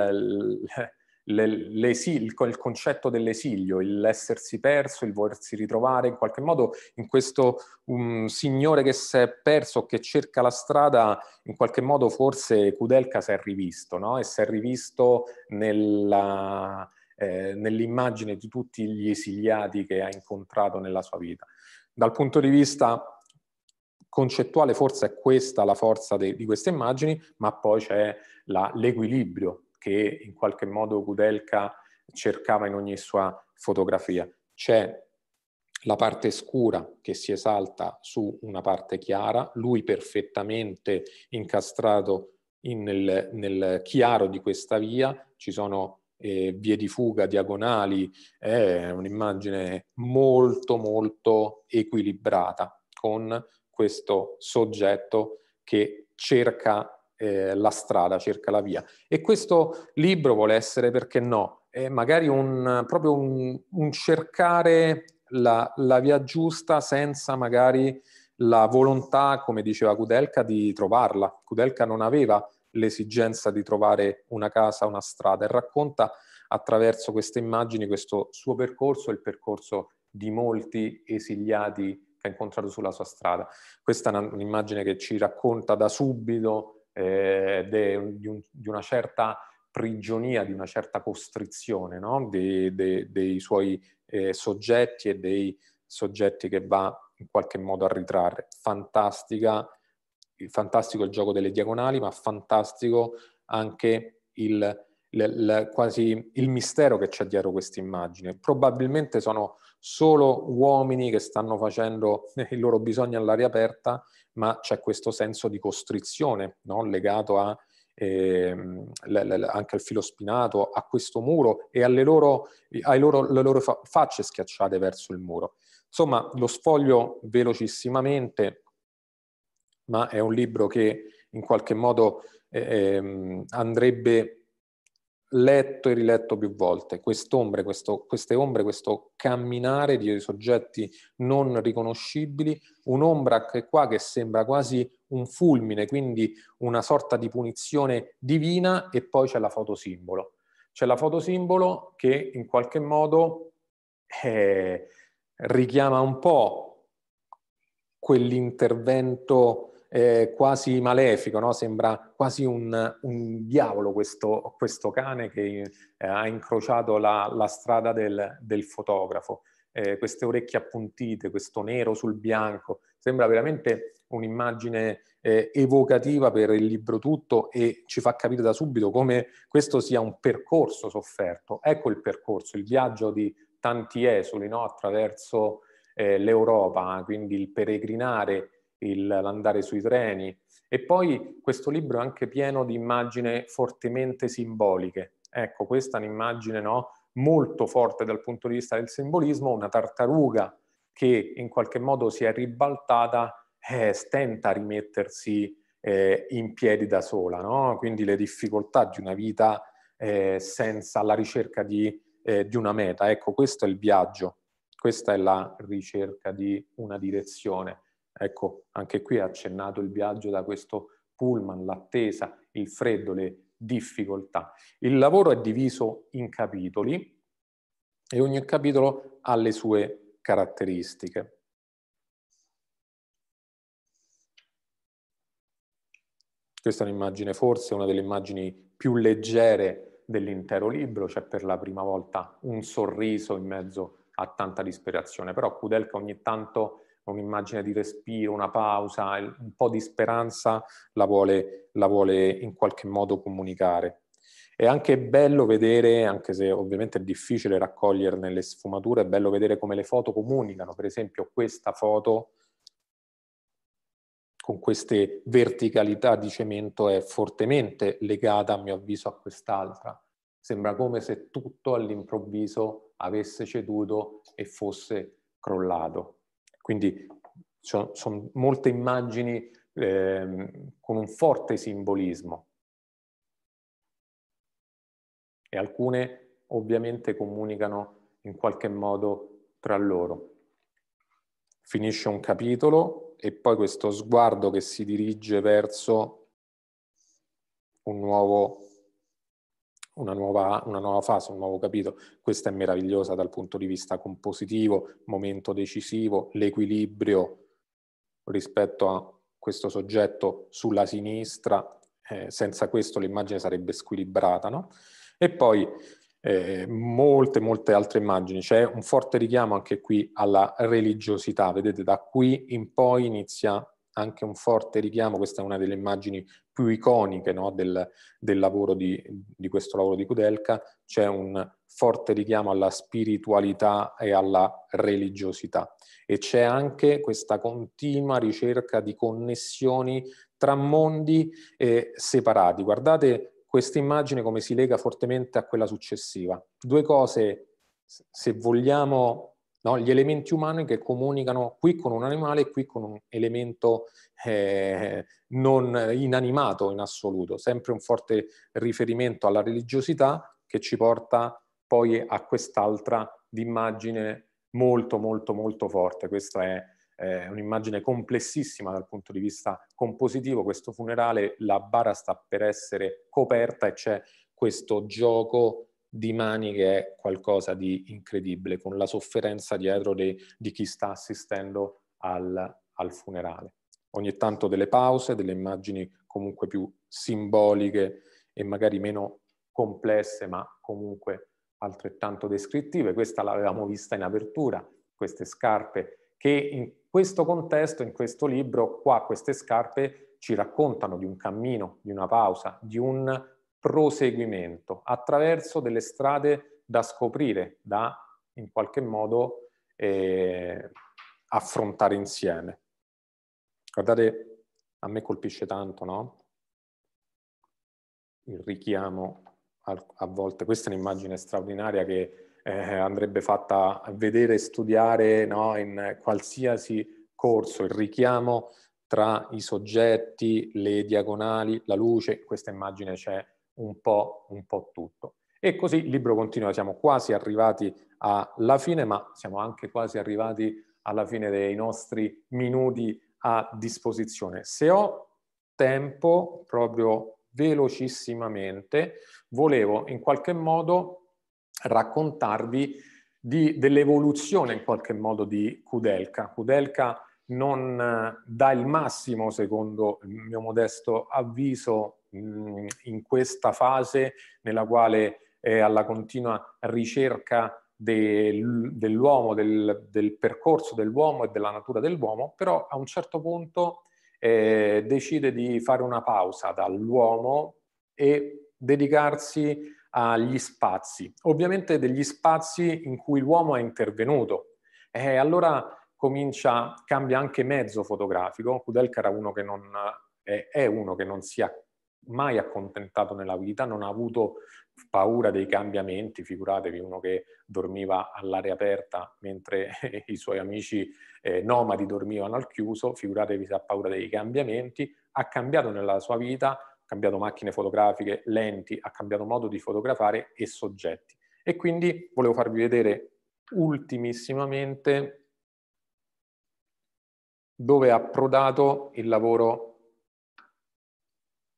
l, il, il concetto dell'esilio, l'essersi perso, il volersi ritrovare in qualche modo in questo um, signore che si è perso, che cerca la strada, in qualche modo forse Kudelka si è rivisto, no? e si è rivisto nella, eh, nell'immagine di tutti gli esiliati che ha incontrato nella sua vita. Dal punto di vista concettuale forse è questa la forza de, di queste immagini, ma poi c'è la, l'equilibrio che in qualche modo Gudelka cercava in ogni sua fotografia. C'è la parte scura che si esalta su una parte chiara, lui perfettamente incastrato in, nel, nel, chiaro di questa via, ci sono eh, vie di fuga diagonali, è un'immagine molto molto equilibrata con questo soggetto che cerca eh, la strada, cerca la via. E questo libro vuole essere, perché no, eh, magari un, proprio un, un cercare la, la, via giusta senza magari la volontà, come diceva Kudelka, di trovarla. Kudelka non aveva l'esigenza di trovare una casa, una strada e racconta attraverso queste immagini questo suo percorso il percorso di molti esiliati che ha incontrato sulla sua strada. Questa è un'immagine che ci racconta da subito eh, de, di, un, di, una certa prigionia, di una certa costrizione no? de, de, dei suoi eh, soggetti e dei soggetti che va in qualche modo a ritrarre. Fantastica, fantastico il gioco delle diagonali, ma fantastico anche il, il, il, quasi il mistero che c'è dietro questa immagine. Probabilmente sono solo uomini che stanno facendo i loro bisogni all'aria aperta ma c'è questo senso di costrizione no? legato a, eh, anche al filo spinato, a questo muro e alle loro, loro, loro fa- facce schiacciate verso il muro. Insomma, lo sfoglio velocissimamente, ma è un libro che in qualche modo eh, andrebbe letto e riletto più volte, quest'ombre, questo, queste ombre, questo camminare di soggetti non riconoscibili, un'ombra che qua che sembra quasi un fulmine, quindi una sorta di punizione divina e poi c'è la fotosimbolo. C'è la fotosimbolo che in qualche modo eh, richiama un po' quell'intervento eh, quasi malefico, no? sembra quasi un, un diavolo questo, questo, cane che eh, ha incrociato la, la strada del, del fotografo. Eh, queste orecchie appuntite, questo nero sul bianco, sembra veramente un'immagine eh, evocativa per il libro tutto e ci fa capire da subito come questo sia un percorso sofferto. Ecco il percorso, il viaggio di tanti esuli no? attraverso eh, l'Europa, quindi il peregrinare il, l'andare sui treni. E poi questo libro è anche pieno di immagini fortemente simboliche. Ecco, questa è un'immagine no, molto forte dal punto di vista del simbolismo, una tartaruga che in qualche modo si è ribaltata e eh, stenta a rimettersi eh, in piedi da sola. No? Quindi le difficoltà di una vita eh, senza la ricerca di, eh, di una meta. Ecco, questo è il viaggio, questa è la ricerca di una direzione. Ecco, anche qui è accennato il viaggio da questo pullman, l'attesa, il freddo, le difficoltà. Il lavoro è diviso in capitoli e ogni capitolo ha le sue caratteristiche. Questa è un'immagine forse una delle immagini più leggere dell'intero libro, c'è per la prima volta un sorriso in mezzo a tanta disperazione, però Kudelka ogni tanto un'immagine di respiro, una pausa, un po' di speranza la vuole, la vuole in qualche modo comunicare. È anche bello vedere, anche se ovviamente è difficile raccoglierne le sfumature, è bello vedere come le foto comunicano, per esempio questa foto con queste verticalità di cemento è fortemente legata, a mio avviso, a quest'altra. Sembra come se tutto all'improvviso avesse ceduto e fosse crollato. Quindi sono molte immagini ehm, con un forte simbolismo e alcune ovviamente comunicano in qualche modo tra loro. Finisce un capitolo e poi questo sguardo che si dirige verso un nuovo una nuova, una nuova, fase, un nuovo capitolo. Questa è meravigliosa dal punto di vista compositivo, momento decisivo, l'equilibrio rispetto a questo soggetto sulla sinistra, eh, senza questo l'immagine sarebbe squilibrata. No? E poi eh, molte, molte altre immagini. C'è un forte richiamo anche qui alla religiosità, vedete da qui in poi inizia anche un forte richiamo, questa è una delle immagini più iconiche no, del, del, lavoro di, di, questo lavoro di Kudelka, c'è un forte richiamo alla spiritualità e alla religiosità e c'è anche questa continua ricerca di connessioni tra mondi eh, separati. Guardate questa immagine come si lega fortemente a quella successiva. Due cose, se vogliamo, no? gli elementi umani che comunicano qui con un animale e qui con un elemento eh, non inanimato in assoluto, sempre un forte riferimento alla religiosità che ci porta poi a quest'altra immagine molto molto molto forte, questa è eh, un'immagine complessissima dal punto di vista compositivo, questo funerale, la bara sta per essere coperta e c'è questo gioco di mani che è qualcosa di incredibile, con la sofferenza dietro de, di chi sta assistendo al, al, funerale. Ogni tanto delle pause, delle immagini comunque più simboliche e magari meno complesse, ma comunque altrettanto descrittive. Questa l'avevamo vista in apertura, queste scarpe, che in questo contesto, in questo libro, qua queste scarpe ci raccontano di un cammino, di una pausa, di un proseguimento attraverso delle strade da scoprire, da in qualche modo eh, affrontare insieme. Guardate, a me colpisce tanto, no? Il richiamo a volte, questa è un'immagine straordinaria che eh, andrebbe fatta vedere e studiare no? in qualsiasi corso, il richiamo tra i soggetti, le diagonali, la luce, questa immagine c'è un po', un po tutto. E così il libro continua, siamo quasi arrivati alla fine, ma siamo anche quasi arrivati alla fine dei nostri minuti a disposizione. Se ho tempo, proprio velocissimamente, volevo in qualche modo raccontarvi di, dell'evoluzione in qualche modo di Kudelka. Kudelka non eh, dà il massimo, secondo il mio modesto avviso, Mm, in questa fase nella quale è alla continua ricerca del, dell'uomo, del, del, percorso dell'uomo e della natura dell'uomo, però a un certo punto eh, decide di fare una pausa dall'uomo e dedicarsi agli spazi, ovviamente degli spazi in cui l'uomo è intervenuto. E allora comincia, cambia anche mezzo fotografico, Kudelka era uno che non, è uno che non si, mai accontentato nella vita, non ha avuto paura dei cambiamenti, figuratevi uno che dormiva all'aria aperta mentre i suoi amici eh, nomadi dormivano al chiuso, figuratevi se ha paura dei cambiamenti, ha cambiato nella sua vita, ha cambiato macchine fotografiche, lenti, ha cambiato modo di fotografare e soggetti. E quindi volevo farvi vedere ultimissimamente dove è approdato il lavoro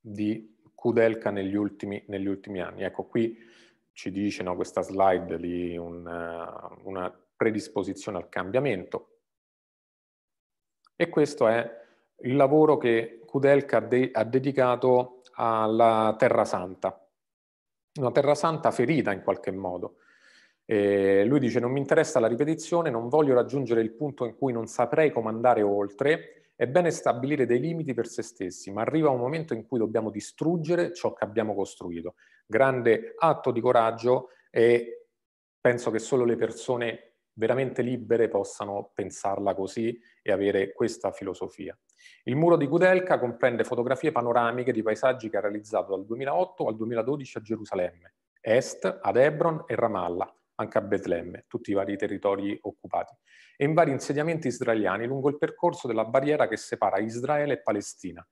di Kudelka negli ultimi, negli ultimi anni. Ecco, qui ci dice no, questa slide di una, una predisposizione al cambiamento. E questo è il lavoro che Kudelka ha, de ha dedicato alla Terra Santa, una Terra Santa ferita in qualche modo. E lui dice non mi interessa la ripetizione, non voglio raggiungere il punto in cui non saprei come andare oltre, è bene stabilire dei limiti per se stessi, ma arriva un momento in cui dobbiamo distruggere ciò che abbiamo costruito. Grande atto di coraggio e penso che solo le persone veramente libere possano pensarla così e avere questa filosofia. Il muro di Gudelka comprende fotografie panoramiche di paesaggi che ha realizzato dal 2008 al 2012 a Gerusalemme, Est, ad Hebron e Ramallah, anche a Betlemme, tutti i vari territori occupati, e in vari insediamenti israeliani lungo il percorso della barriera che separa Israele e Palestina.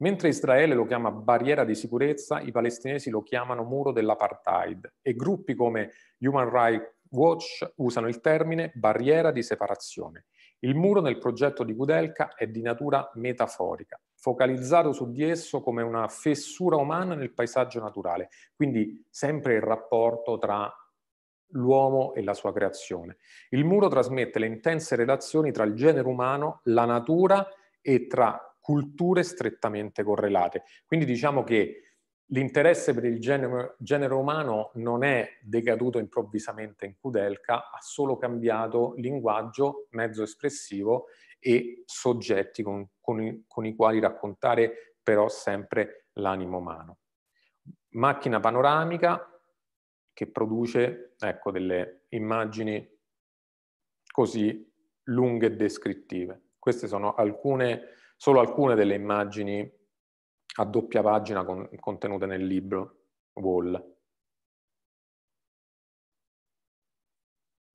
Mentre Israele lo chiama barriera di sicurezza, i palestinesi lo chiamano muro dell'apartheid e gruppi come Human Rights Watch usano il termine barriera di separazione. Il muro nel progetto di Gudelka è di natura metaforica, focalizzato su di esso come una fessura umana nel paesaggio naturale, quindi sempre il rapporto tra l'uomo e la sua creazione. Il muro trasmette le intense relazioni tra il genere umano, la natura e tra culture strettamente correlate. Quindi diciamo che l'interesse per il genere, genere umano non è decaduto improvvisamente in Kudelka, ha solo cambiato linguaggio, mezzo espressivo e soggetti con, con, i, con i quali raccontare però sempre l'animo umano. Macchina panoramica, che produce ecco, delle immagini così lunghe e descrittive. Queste sono alcune, solo alcune delle immagini a doppia pagina con, contenute nel libro Wall.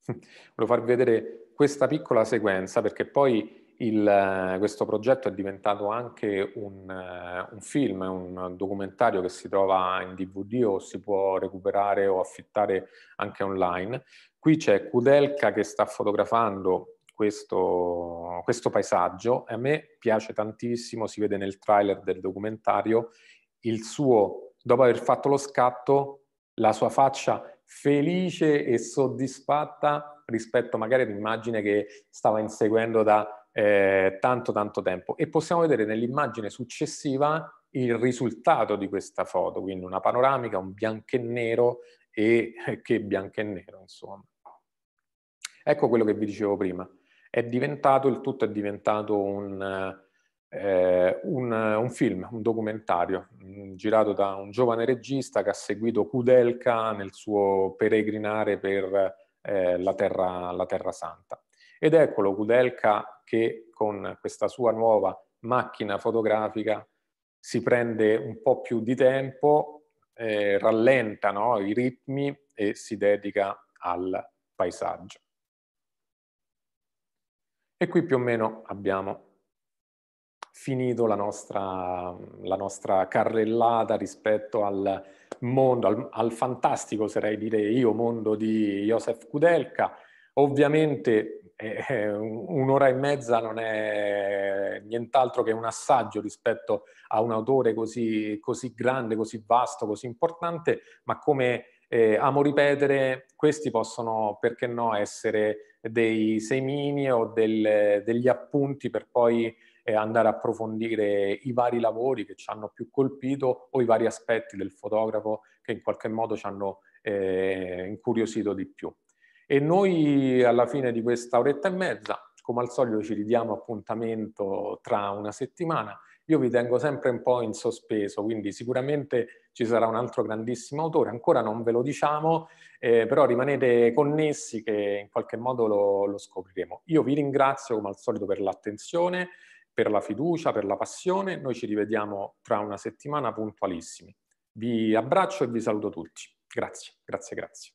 Volevo farvi vedere questa piccola sequenza perché poi il, eh, questo progetto è diventato anche un, eh, un, film, un documentario che si trova in DVD o si può recuperare o affittare anche online. Qui c'è Kudelka che sta fotografando questo, questo paesaggio e a me piace tantissimo, si vede nel trailer del documentario, il suo, dopo aver fatto lo scatto, la sua faccia felice e soddisfatta rispetto magari all'immagine che stava inseguendo da eh, tanto tanto tempo e possiamo vedere nell'immagine successiva il risultato di questa foto, quindi una panoramica, un bianco e nero e che bianco e nero insomma. Ecco quello che vi dicevo prima, è diventato, il tutto è diventato un, eh, un, un film, un documentario mm, girato da un giovane regista che ha seguito Kudelka nel suo peregrinare per eh, la, terra, la Terra Santa. Ed eccolo, Kudelka che con questa sua nuova macchina fotografica si prende un po' più di tempo, eh, rallenta no, i ritmi e si dedica al paesaggio. E qui più o meno abbiamo finito la nostra, la nostra carrellata rispetto al mondo, al, al fantastico, sarei dire io, mondo di Josef Kudelka. Ovviamente eh, eh, un'ora e mezza non è nient'altro che un assaggio rispetto a un autore così, così grande, così vasto, così importante, ma come eh, amo ripetere, questi possono, perché no, essere dei semini o del, degli appunti per poi eh, andare a approfondire i vari lavori che ci hanno più colpito o i vari aspetti del fotografo che in qualche modo ci hanno eh, incuriosito di più. E noi alla fine di questa oretta e mezza, come al solito, ci ridiamo appuntamento tra una settimana. Io vi tengo sempre un po' in sospeso, quindi sicuramente ci sarà un altro grandissimo autore, ancora non ve lo diciamo, eh, però rimanete connessi che in qualche modo lo, lo scopriremo. Io vi ringrazio come al solito per l'attenzione, per la fiducia, per la passione. Noi ci rivediamo tra una settimana puntualissimi. Vi abbraccio e vi saluto tutti. Grazie, grazie, grazie.